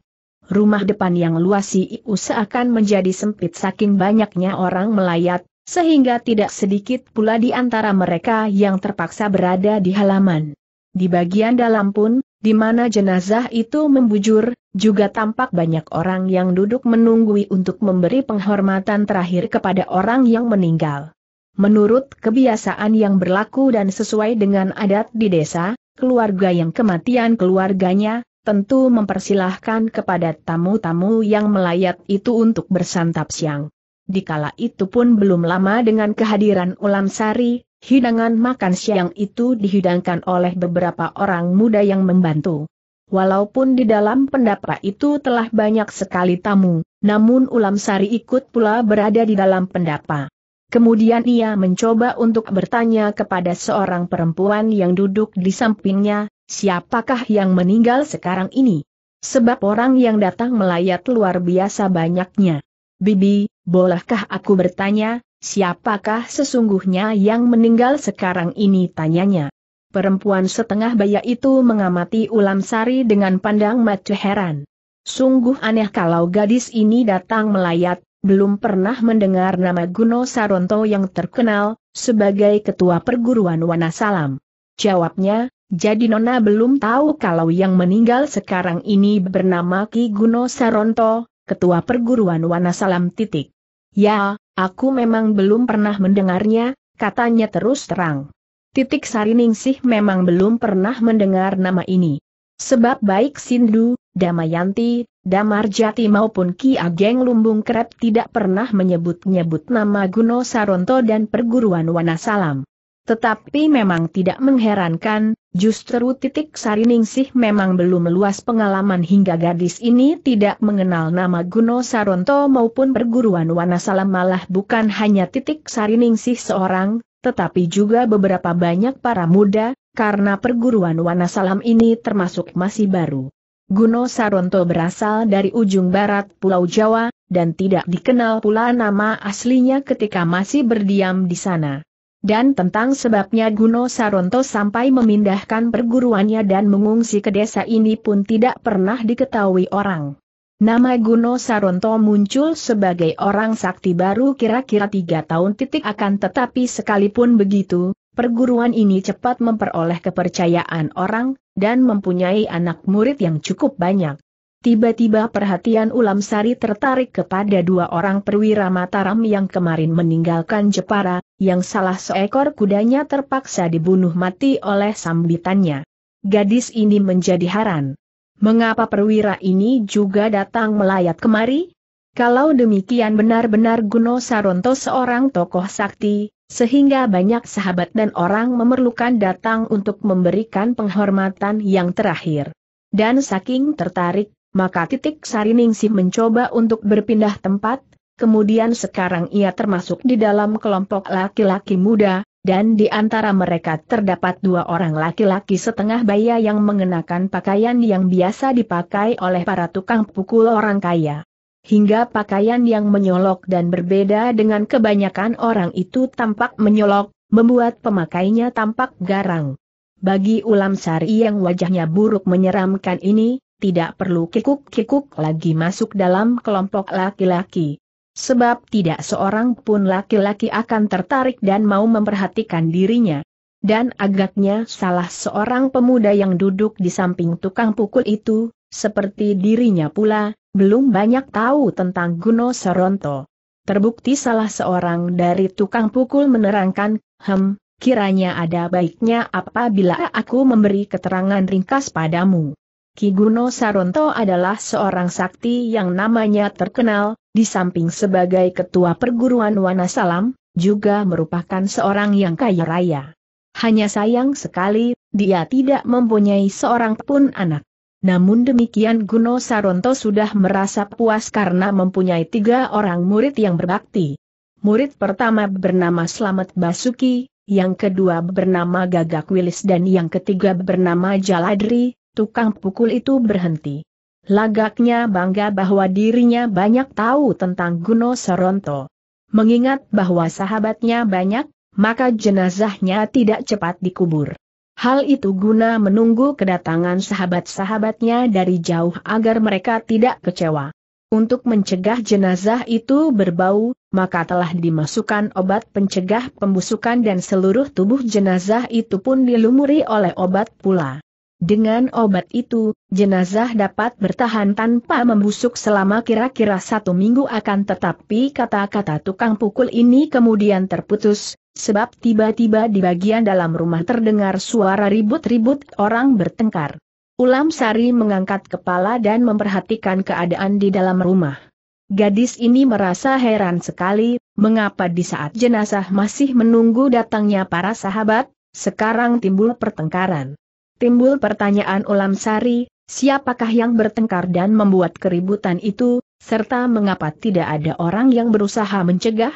Rumah depan yang luas itu seakan menjadi sempit saking banyaknya orang melayat, sehingga tidak sedikit pula di antara mereka yang terpaksa berada di halaman. Di bagian dalam pun, di mana jenazah itu membujur, juga tampak banyak orang yang duduk menunggui untuk memberi penghormatan terakhir kepada orang yang meninggal. Menurut kebiasaan yang berlaku dan sesuai dengan adat di desa, keluarga yang kematian keluarganya, tentu mempersilahkan kepada tamu-tamu yang melayat itu untuk bersantap siang. Dikala itu pun belum lama dengan kehadiran ulam sari, hidangan makan siang itu dihidangkan oleh beberapa orang muda yang membantu. Walaupun di dalam pendapa itu telah banyak sekali tamu, namun ulam sari ikut pula berada di dalam pendapa. Kemudian ia mencoba untuk bertanya kepada seorang perempuan yang duduk di sampingnya, siapakah yang meninggal sekarang ini? Sebab orang yang datang melayat luar biasa banyaknya. Bibi, bolehkah aku bertanya, siapakah sesungguhnya yang meninggal sekarang ini tanyanya. Perempuan setengah baya itu mengamati ulam sari dengan pandang mata heran. Sungguh aneh kalau gadis ini datang melayat, belum pernah mendengar nama Guno Saronto yang terkenal, sebagai ketua perguruan Wanasalam. Jawabnya, jadi Nona belum tahu kalau yang meninggal sekarang ini bernama Ki Guno Saronto, ketua perguruan Wanasalam titik. Ya, aku memang belum pernah mendengarnya, katanya terus terang. Titik Sariningsih memang belum pernah mendengar nama ini. Sebab baik Sindu, Damayanti, Damarjati maupun Ki Ageng Lumbung Krep tidak pernah menyebut-nyebut nama Guno Saronto dan perguruan Wanasalam. Tetapi memang tidak mengherankan, justru titik Sariningsih memang belum meluas pengalaman hingga gadis ini tidak mengenal nama Guno Saronto maupun perguruan Wanasalam malah bukan hanya titik Sariningsih seorang, tetapi juga beberapa banyak para muda, karena perguruan Wanasalam ini termasuk masih baru. Guno Saronto berasal dari ujung barat Pulau Jawa, dan tidak dikenal pula nama aslinya ketika masih berdiam di sana dan tentang sebabnya Guno Saronto sampai memindahkan perguruannya dan mengungsi ke desa ini pun tidak pernah diketahui orang. Nama Guno Saronto muncul sebagai orang sakti baru kira-kira tiga tahun titik akan tetapi sekalipun begitu, perguruan ini cepat memperoleh kepercayaan orang, dan mempunyai anak murid yang cukup banyak. Tiba-tiba perhatian Ulam Sari tertarik kepada dua orang perwira Mataram yang kemarin meninggalkan Jepara, yang salah seekor kudanya terpaksa dibunuh mati oleh sambitannya. Gadis ini menjadi heran. Mengapa perwira ini juga datang melayat kemari? Kalau demikian benar-benar Guno Saronto seorang tokoh sakti, sehingga banyak sahabat dan orang memerlukan datang untuk memberikan penghormatan yang terakhir. Dan saking tertarik maka titik Sariningsih mencoba untuk berpindah tempat, kemudian sekarang ia termasuk di dalam kelompok laki-laki muda, dan di antara mereka terdapat dua orang laki-laki setengah baya yang mengenakan pakaian yang biasa dipakai oleh para tukang pukul orang kaya. Hingga pakaian yang menyolok dan berbeda dengan kebanyakan orang itu tampak menyolok, membuat pemakainya tampak garang. Bagi ulam sari yang wajahnya buruk menyeramkan ini, tidak perlu kikuk-kikuk lagi masuk dalam kelompok laki-laki. Sebab tidak seorang pun laki-laki akan tertarik dan mau memperhatikan dirinya. Dan agaknya salah seorang pemuda yang duduk di samping tukang pukul itu, seperti dirinya pula, belum banyak tahu tentang Guno Soronto. Terbukti salah seorang dari tukang pukul menerangkan, hem, kiranya ada baiknya apabila aku memberi keterangan ringkas padamu. Ki Guno Saronto adalah seorang sakti yang namanya terkenal, di samping sebagai ketua perguruan Wanasalam, juga merupakan seorang yang kaya raya. Hanya sayang sekali, dia tidak mempunyai seorang pun anak. Namun demikian Guno Saronto sudah merasa puas karena mempunyai tiga orang murid yang berbakti. Murid pertama bernama Slamet Basuki, yang kedua bernama Gagak Wilis dan yang ketiga bernama Jaladri, Tukang pukul itu berhenti. Lagaknya bangga bahwa dirinya banyak tahu tentang Guno Soronto. Mengingat bahwa sahabatnya banyak, maka jenazahnya tidak cepat dikubur. Hal itu guna menunggu kedatangan sahabat-sahabatnya dari jauh agar mereka tidak kecewa. Untuk mencegah jenazah itu berbau, maka telah dimasukkan obat pencegah pembusukan dan seluruh tubuh jenazah itu pun dilumuri oleh obat pula. Dengan obat itu, jenazah dapat bertahan tanpa membusuk selama kira-kira satu minggu akan tetapi kata-kata tukang pukul ini kemudian terputus, sebab tiba-tiba di bagian dalam rumah terdengar suara ribut-ribut orang bertengkar. Ulam Sari mengangkat kepala dan memperhatikan keadaan di dalam rumah. Gadis ini merasa heran sekali, mengapa di saat jenazah masih menunggu datangnya para sahabat, sekarang timbul pertengkaran. Timbul pertanyaan Ulam Sari, siapakah yang bertengkar dan membuat keributan itu, serta mengapa tidak ada orang yang berusaha mencegah?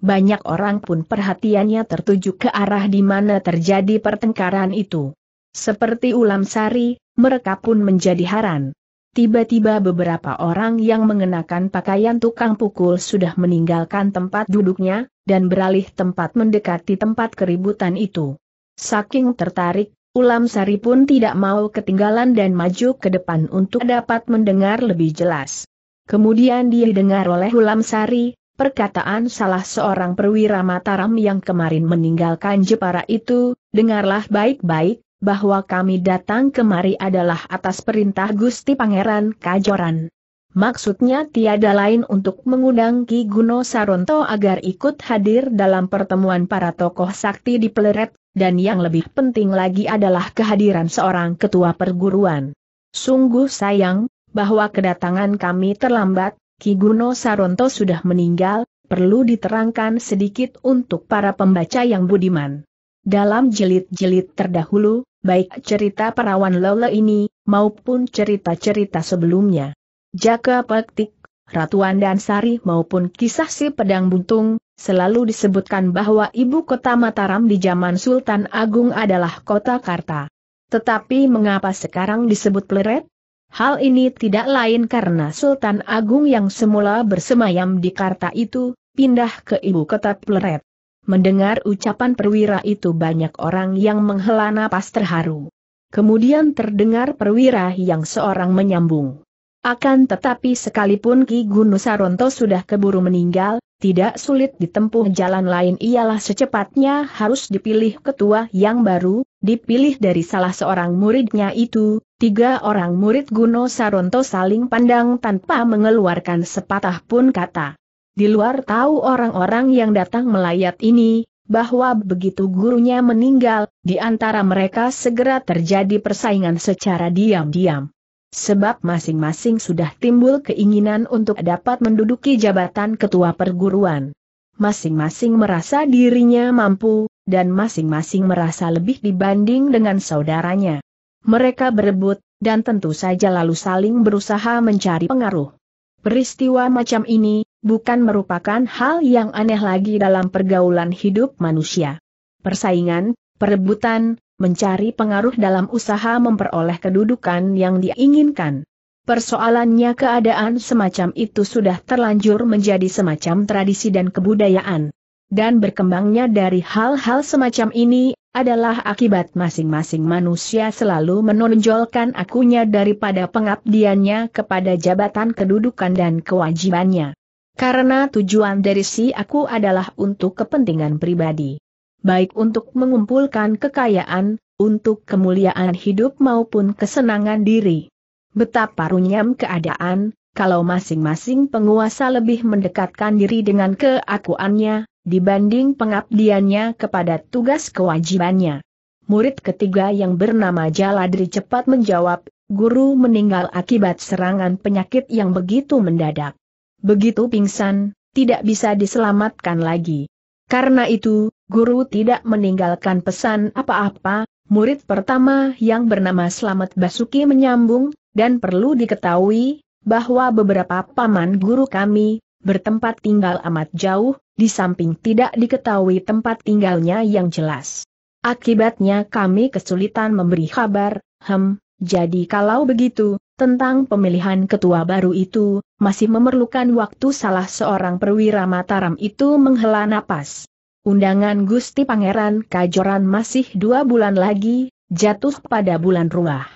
Banyak orang pun perhatiannya tertuju ke arah di mana terjadi pertengkaran itu. Seperti Ulam Sari, mereka pun menjadi haran. Tiba-tiba beberapa orang yang mengenakan pakaian tukang pukul sudah meninggalkan tempat duduknya, dan beralih tempat mendekati tempat keributan itu. Saking tertarik, Ulam Sari pun tidak mau ketinggalan dan maju ke depan untuk dapat mendengar lebih jelas. Kemudian dia didengar oleh Ulam Sari, perkataan salah seorang perwira Mataram yang kemarin meninggalkan Jepara itu, dengarlah baik-baik, bahwa kami datang kemari adalah atas perintah Gusti Pangeran Kajoran. Maksudnya tiada lain untuk mengundang Ki Guno Saronto agar ikut hadir dalam pertemuan para tokoh sakti di Peleret, dan yang lebih penting lagi adalah kehadiran seorang ketua perguruan. Sungguh sayang, bahwa kedatangan kami terlambat, Ki Guno Saronto sudah meninggal, perlu diterangkan sedikit untuk para pembaca yang budiman. Dalam jelit-jelit terdahulu, baik cerita perawan Lola ini, maupun cerita-cerita sebelumnya. Jaka Pektik, Ratuan dan Sari maupun kisah si pedang buntung, selalu disebutkan bahwa ibu kota Mataram di zaman Sultan Agung adalah kota Karta. Tetapi mengapa sekarang disebut Pleret? Hal ini tidak lain karena Sultan Agung yang semula bersemayam di Karta itu, pindah ke ibu kota Pleret. Mendengar ucapan perwira itu banyak orang yang menghela napas terharu. Kemudian terdengar perwira yang seorang menyambung. Akan tetapi sekalipun Ki Gunusaronto Saronto sudah keburu meninggal, tidak sulit ditempuh jalan lain ialah secepatnya harus dipilih ketua yang baru, dipilih dari salah seorang muridnya itu, tiga orang murid Guno Saronto saling pandang tanpa mengeluarkan sepatah pun kata. Di luar tahu orang-orang yang datang melayat ini, bahwa begitu gurunya meninggal, di antara mereka segera terjadi persaingan secara diam-diam. Sebab masing-masing sudah timbul keinginan untuk dapat menduduki jabatan ketua perguruan. Masing-masing merasa dirinya mampu, dan masing-masing merasa lebih dibanding dengan saudaranya. Mereka berebut, dan tentu saja lalu saling berusaha mencari pengaruh. Peristiwa macam ini, bukan merupakan hal yang aneh lagi dalam pergaulan hidup manusia. Persaingan, perebutan, mencari pengaruh dalam usaha memperoleh kedudukan yang diinginkan. Persoalannya keadaan semacam itu sudah terlanjur menjadi semacam tradisi dan kebudayaan. Dan berkembangnya dari hal-hal semacam ini adalah akibat masing-masing manusia selalu menonjolkan akunya daripada pengabdiannya kepada jabatan kedudukan dan kewajibannya. Karena tujuan dari si aku adalah untuk kepentingan pribadi baik untuk mengumpulkan kekayaan, untuk kemuliaan hidup maupun kesenangan diri. Betapa runyam keadaan, kalau masing-masing penguasa lebih mendekatkan diri dengan keakuannya, dibanding pengabdiannya kepada tugas kewajibannya. Murid ketiga yang bernama Jaladri cepat menjawab, guru meninggal akibat serangan penyakit yang begitu mendadak. Begitu pingsan, tidak bisa diselamatkan lagi. Karena itu, guru tidak meninggalkan pesan apa-apa, murid pertama yang bernama Slamet Basuki menyambung, dan perlu diketahui, bahwa beberapa paman guru kami, bertempat tinggal amat jauh, di samping tidak diketahui tempat tinggalnya yang jelas. Akibatnya kami kesulitan memberi kabar, hem, jadi kalau begitu, tentang pemilihan ketua baru itu, masih memerlukan waktu salah seorang perwira Mataram itu menghela napas. Undangan Gusti Pangeran Kajoran masih dua bulan lagi, jatuh pada bulan ruah.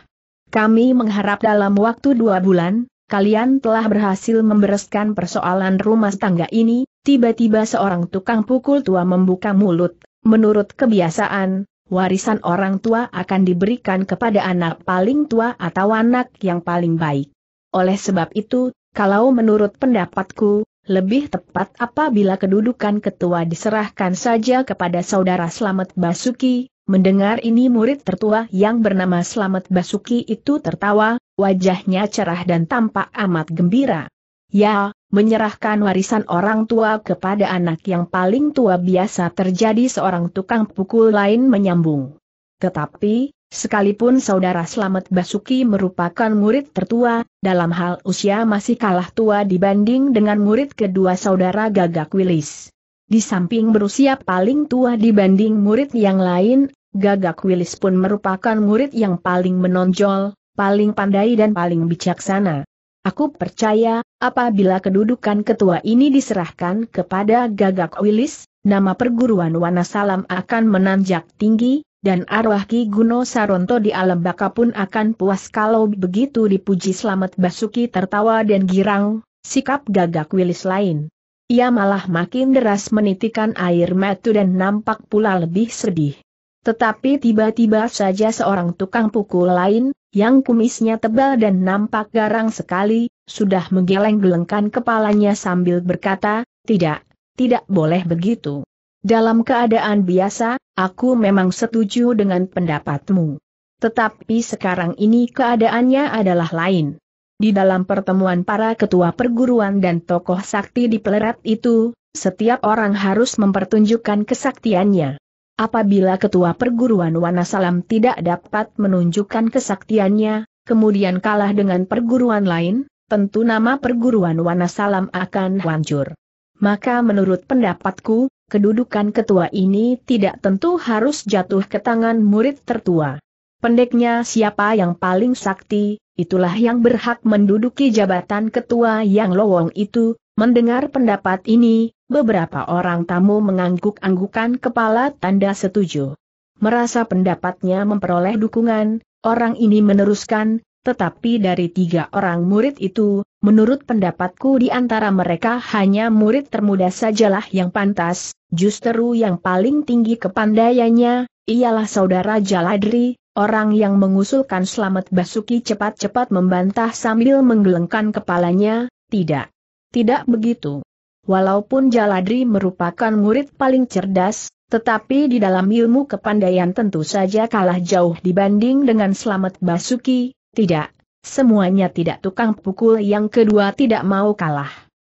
Kami mengharap dalam waktu dua bulan, kalian telah berhasil membereskan persoalan rumah tangga ini, tiba-tiba seorang tukang pukul tua membuka mulut, menurut kebiasaan, warisan orang tua akan diberikan kepada anak paling tua atau anak yang paling baik. Oleh sebab itu, kalau menurut pendapatku, lebih tepat apabila kedudukan ketua diserahkan saja kepada saudara Slamet Basuki, mendengar ini murid tertua yang bernama Slamet Basuki itu tertawa, wajahnya cerah dan tampak amat gembira. Ya, menyerahkan warisan orang tua kepada anak yang paling tua biasa terjadi seorang tukang pukul lain menyambung. Tetapi, Sekalipun saudara Slamet Basuki merupakan murid tertua, dalam hal usia masih kalah tua dibanding dengan murid kedua saudara Gagak Wilis. Di samping berusia paling tua dibanding murid yang lain, Gagak Wilis pun merupakan murid yang paling menonjol, paling pandai dan paling bijaksana. Aku percaya, apabila kedudukan ketua ini diserahkan kepada Gagak Wilis, nama perguruan Wanasalam akan menanjak tinggi, dan arwah Ki Guno Saronto di alam baka pun akan puas kalau begitu dipuji Selamat Basuki tertawa dan girang, sikap gagak wilis lain. Ia malah makin deras menitikan air mata dan nampak pula lebih sedih. Tetapi tiba-tiba saja seorang tukang pukul lain, yang kumisnya tebal dan nampak garang sekali, sudah menggeleng-gelengkan kepalanya sambil berkata, tidak, tidak boleh begitu. Dalam keadaan biasa, aku memang setuju dengan pendapatmu. Tetapi sekarang ini keadaannya adalah lain. Di dalam pertemuan para ketua perguruan dan tokoh sakti di pelerat itu, setiap orang harus mempertunjukkan kesaktiannya. Apabila ketua perguruan Wanasalam tidak dapat menunjukkan kesaktiannya, kemudian kalah dengan perguruan lain, tentu nama perguruan Wanasalam akan hancur. Maka menurut pendapatku, kedudukan ketua ini tidak tentu harus jatuh ke tangan murid tertua. Pendeknya siapa yang paling sakti, itulah yang berhak menduduki jabatan ketua yang lowong itu, mendengar pendapat ini, beberapa orang tamu mengangguk-anggukan kepala tanda setuju. Merasa pendapatnya memperoleh dukungan, orang ini meneruskan, tetapi dari tiga orang murid itu, menurut pendapatku di antara mereka hanya murid termuda sajalah yang pantas, justru yang paling tinggi kepandaiannya, ialah saudara Jaladri, orang yang mengusulkan Selamat Basuki cepat-cepat membantah sambil menggelengkan kepalanya, tidak. Tidak begitu. Walaupun Jaladri merupakan murid paling cerdas, tetapi di dalam ilmu kepandaian tentu saja kalah jauh dibanding dengan Selamat Basuki, tidak, semuanya tidak tukang pukul yang kedua tidak mau kalah.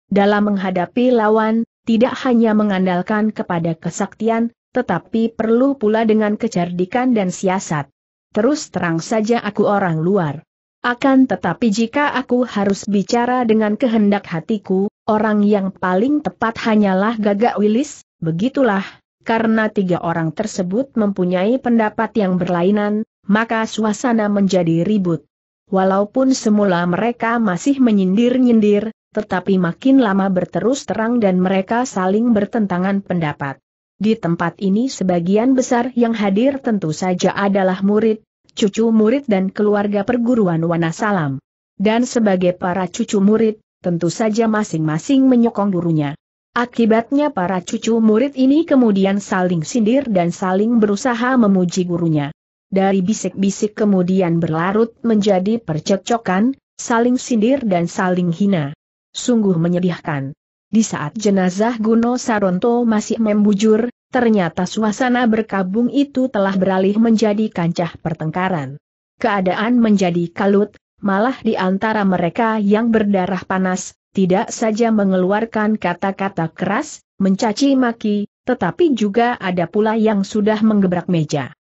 Dalam menghadapi lawan, tidak hanya mengandalkan kepada kesaktian, tetapi perlu pula dengan kecerdikan dan siasat. Terus terang saja aku orang luar. Akan tetapi jika aku harus bicara dengan kehendak hatiku, orang yang paling tepat hanyalah Gagak Wilis, begitulah, karena tiga orang tersebut mempunyai pendapat yang berlainan, maka suasana menjadi ribut. Walaupun semula mereka masih menyindir-nyindir, tetapi makin lama berterus terang dan mereka saling bertentangan pendapat. Di tempat ini sebagian besar yang hadir tentu saja adalah murid, cucu murid dan keluarga perguruan Wanasalam. Dan sebagai para cucu murid, tentu saja masing-masing menyokong gurunya. Akibatnya para cucu murid ini kemudian saling sindir dan saling berusaha memuji gurunya dari bisik-bisik kemudian berlarut menjadi percekcokan, saling sindir dan saling hina. Sungguh menyedihkan. Di saat jenazah Guno Saronto masih membujur, ternyata suasana berkabung itu telah beralih menjadi kancah pertengkaran. Keadaan menjadi kalut, malah di antara mereka yang berdarah panas, tidak saja mengeluarkan kata-kata keras, mencaci maki, tetapi juga ada pula yang sudah menggebrak meja.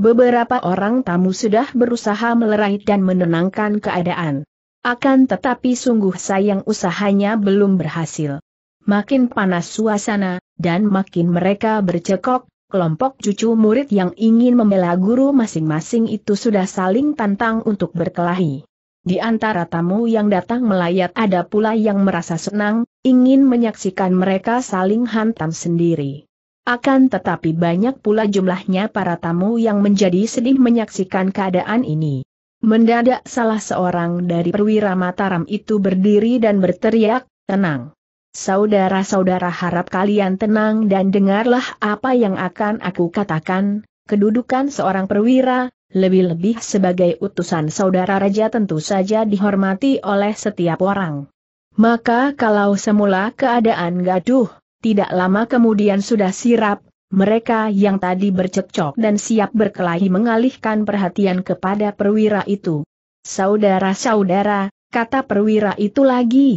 Beberapa orang tamu sudah berusaha melerai dan menenangkan keadaan. Akan tetapi sungguh sayang usahanya belum berhasil. Makin panas suasana, dan makin mereka bercekok, kelompok cucu murid yang ingin membela guru masing-masing itu sudah saling tantang untuk berkelahi. Di antara tamu yang datang melayat ada pula yang merasa senang, ingin menyaksikan mereka saling hantam sendiri. Akan tetapi banyak pula jumlahnya para tamu yang menjadi sedih menyaksikan keadaan ini. Mendadak salah seorang dari perwira Mataram itu berdiri dan berteriak, tenang. Saudara-saudara harap kalian tenang dan dengarlah apa yang akan aku katakan, kedudukan seorang perwira, lebih-lebih sebagai utusan saudara raja tentu saja dihormati oleh setiap orang. Maka kalau semula keadaan gaduh, tidak lama kemudian sudah sirap, mereka yang tadi bercekcok dan siap berkelahi mengalihkan perhatian kepada perwira itu. Saudara-saudara, kata perwira itu lagi.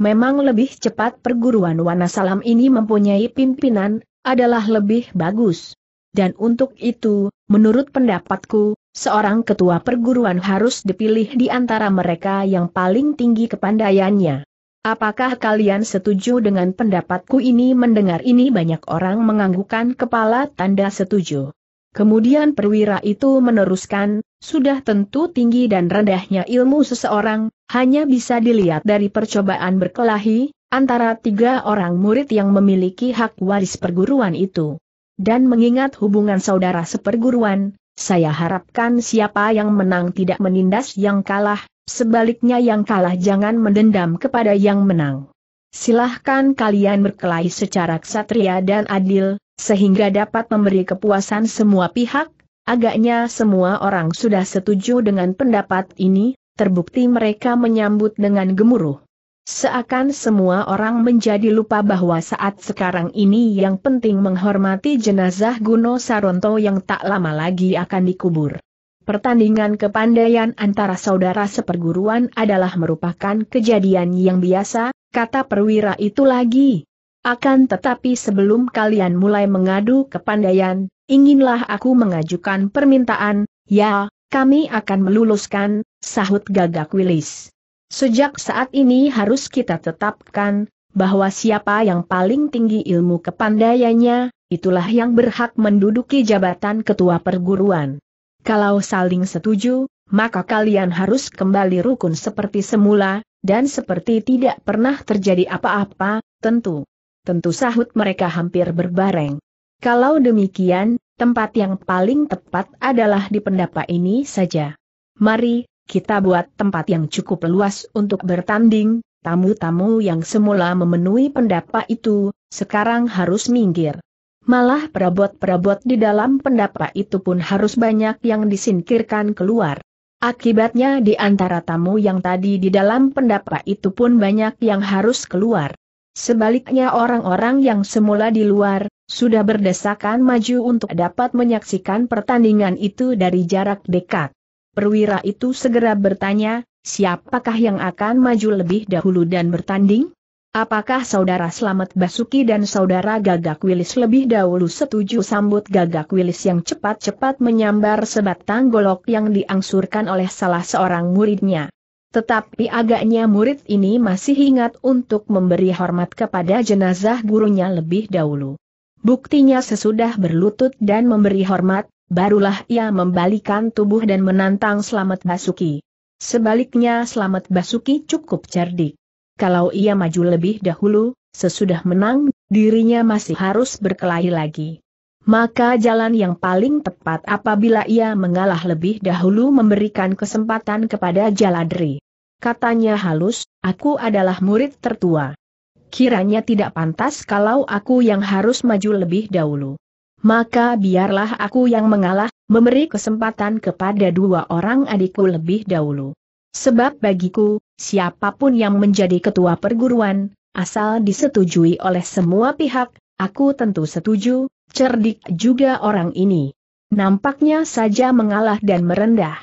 Memang lebih cepat perguruan Wanasalam ini mempunyai pimpinan, adalah lebih bagus. Dan untuk itu, menurut pendapatku, seorang ketua perguruan harus dipilih di antara mereka yang paling tinggi kepandaiannya. Apakah kalian setuju dengan pendapatku ini mendengar ini banyak orang menganggukkan kepala tanda setuju. Kemudian perwira itu meneruskan, sudah tentu tinggi dan rendahnya ilmu seseorang, hanya bisa dilihat dari percobaan berkelahi, antara tiga orang murid yang memiliki hak waris perguruan itu. Dan mengingat hubungan saudara seperguruan, saya harapkan siapa yang menang tidak menindas yang kalah, sebaliknya yang kalah jangan mendendam kepada yang menang. Silahkan kalian berkelahi secara ksatria dan adil, sehingga dapat memberi kepuasan semua pihak, agaknya semua orang sudah setuju dengan pendapat ini, terbukti mereka menyambut dengan gemuruh. Seakan semua orang menjadi lupa bahwa saat sekarang ini yang penting menghormati jenazah Guno Saronto yang tak lama lagi akan dikubur. Pertandingan kepandaian antara saudara seperguruan adalah merupakan kejadian yang biasa, kata perwira itu lagi. Akan tetapi sebelum kalian mulai mengadu kepandaian, inginlah aku mengajukan permintaan, ya, kami akan meluluskan, sahut gagak Wilis. Sejak saat ini harus kita tetapkan, bahwa siapa yang paling tinggi ilmu kepandaiannya, itulah yang berhak menduduki jabatan ketua perguruan. Kalau saling setuju, maka kalian harus kembali rukun seperti semula, dan seperti tidak pernah terjadi apa-apa, tentu. Tentu sahut mereka hampir berbareng. Kalau demikian, tempat yang paling tepat adalah di pendapa ini saja. Mari, kita buat tempat yang cukup luas untuk bertanding, tamu-tamu yang semula memenuhi pendapa itu, sekarang harus minggir. Malah perabot-perabot di dalam pendapa itu pun harus banyak yang disingkirkan keluar. Akibatnya di antara tamu yang tadi di dalam pendapa itu pun banyak yang harus keluar. Sebaliknya orang-orang yang semula di luar, sudah berdesakan maju untuk dapat menyaksikan pertandingan itu dari jarak dekat. Perwira itu segera bertanya, siapakah yang akan maju lebih dahulu dan bertanding? Apakah saudara Slamet Basuki dan saudara Gagak Wilis lebih dahulu setuju sambut Gagak Wilis yang cepat-cepat menyambar sebatang golok yang diangsurkan oleh salah seorang muridnya. Tetapi agaknya murid ini masih ingat untuk memberi hormat kepada jenazah gurunya lebih dahulu. Buktinya sesudah berlutut dan memberi hormat, barulah ia membalikan tubuh dan menantang Selamat Basuki. Sebaliknya Selamat Basuki cukup cerdik. Kalau ia maju lebih dahulu, sesudah menang, dirinya masih harus berkelahi lagi. Maka jalan yang paling tepat apabila ia mengalah lebih dahulu memberikan kesempatan kepada Jaladri. Katanya halus, aku adalah murid tertua. Kiranya tidak pantas kalau aku yang harus maju lebih dahulu maka biarlah aku yang mengalah, memberi kesempatan kepada dua orang adikku lebih dahulu. Sebab bagiku, siapapun yang menjadi ketua perguruan, asal disetujui oleh semua pihak, aku tentu setuju, cerdik juga orang ini. Nampaknya saja mengalah dan merendah.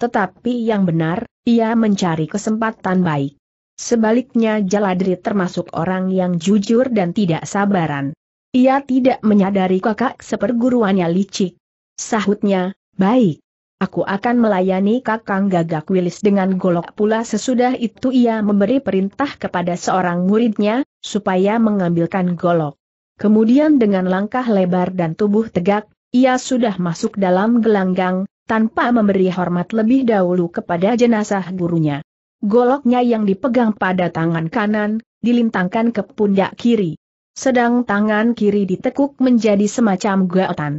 Tetapi yang benar, ia mencari kesempatan baik. Sebaliknya Jaladri termasuk orang yang jujur dan tidak sabaran. Ia tidak menyadari kakak seperguruannya licik. Sahutnya, baik. Aku akan melayani kakang gagak wilis dengan golok pula sesudah itu ia memberi perintah kepada seorang muridnya, supaya mengambilkan golok. Kemudian dengan langkah lebar dan tubuh tegak, ia sudah masuk dalam gelanggang, tanpa memberi hormat lebih dahulu kepada jenazah gurunya. Goloknya yang dipegang pada tangan kanan, dilintangkan ke pundak kiri. Sedang tangan kiri ditekuk menjadi semacam guaotan.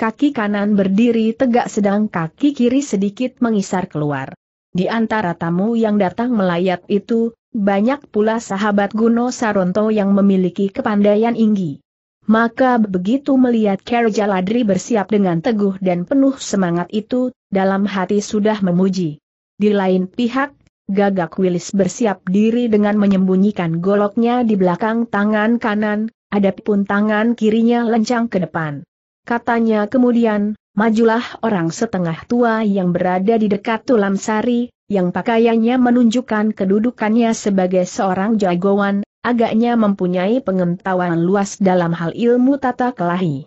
Kaki kanan berdiri tegak sedang kaki kiri sedikit mengisar keluar. Di antara tamu yang datang melayat itu, banyak pula sahabat Guno Saronto yang memiliki kepandaian tinggi. Maka begitu melihat Kerja Jaladri bersiap dengan teguh dan penuh semangat itu, dalam hati sudah memuji. Di lain pihak, Gagak Wilis bersiap diri dengan menyembunyikan goloknya di belakang tangan kanan, adapun tangan kirinya lencang ke depan. Katanya kemudian, majulah orang setengah tua yang berada di dekat tulam sari, yang pakaiannya menunjukkan kedudukannya sebagai seorang jagoan, agaknya mempunyai pengetahuan luas dalam hal ilmu tata kelahi.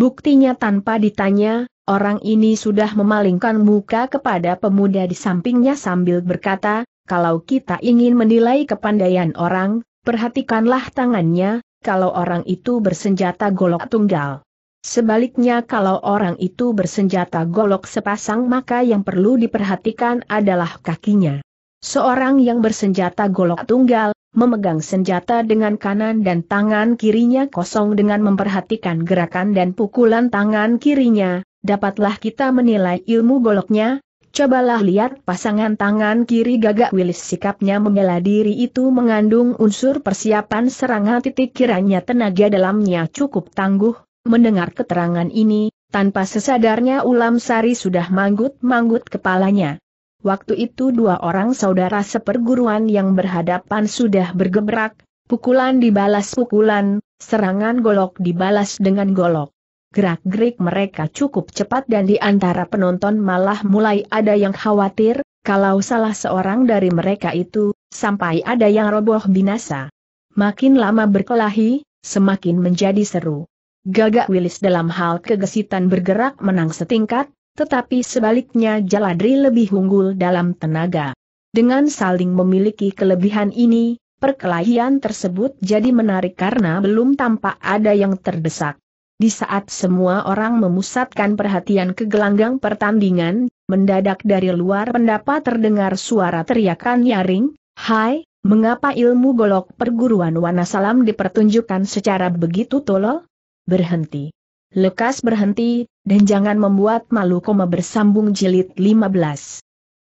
Buktinya tanpa ditanya, orang ini sudah memalingkan muka kepada pemuda di sampingnya sambil berkata, kalau kita ingin menilai kepandaian orang, perhatikanlah tangannya, kalau orang itu bersenjata golok tunggal. Sebaliknya kalau orang itu bersenjata golok sepasang maka yang perlu diperhatikan adalah kakinya. Seorang yang bersenjata golok tunggal, memegang senjata dengan kanan dan tangan kirinya kosong dengan memperhatikan gerakan dan pukulan tangan kirinya, dapatlah kita menilai ilmu goloknya, Cobalah lihat pasangan tangan kiri gagak wilis sikapnya membela diri itu mengandung unsur persiapan serangan titik kiranya tenaga dalamnya cukup tangguh. Mendengar keterangan ini, tanpa sesadarnya Ulam Sari sudah manggut-manggut kepalanya. Waktu itu dua orang saudara seperguruan yang berhadapan sudah bergebrak, pukulan dibalas pukulan, serangan golok dibalas dengan golok. Gerak-gerik mereka cukup cepat dan di antara penonton malah mulai ada yang khawatir, kalau salah seorang dari mereka itu, sampai ada yang roboh binasa. Makin lama berkelahi, semakin menjadi seru. Gagak Willis dalam hal kegesitan bergerak menang setingkat, tetapi sebaliknya Jaladri lebih unggul dalam tenaga. Dengan saling memiliki kelebihan ini, perkelahian tersebut jadi menarik karena belum tampak ada yang terdesak. Di saat semua orang memusatkan perhatian ke gelanggang pertandingan, mendadak dari luar pendapat terdengar suara teriakan nyaring, Hai, mengapa ilmu golok perguruan Wanasalam dipertunjukkan secara begitu tolol? Berhenti. Lekas berhenti, dan jangan membuat malu koma bersambung jilid 15.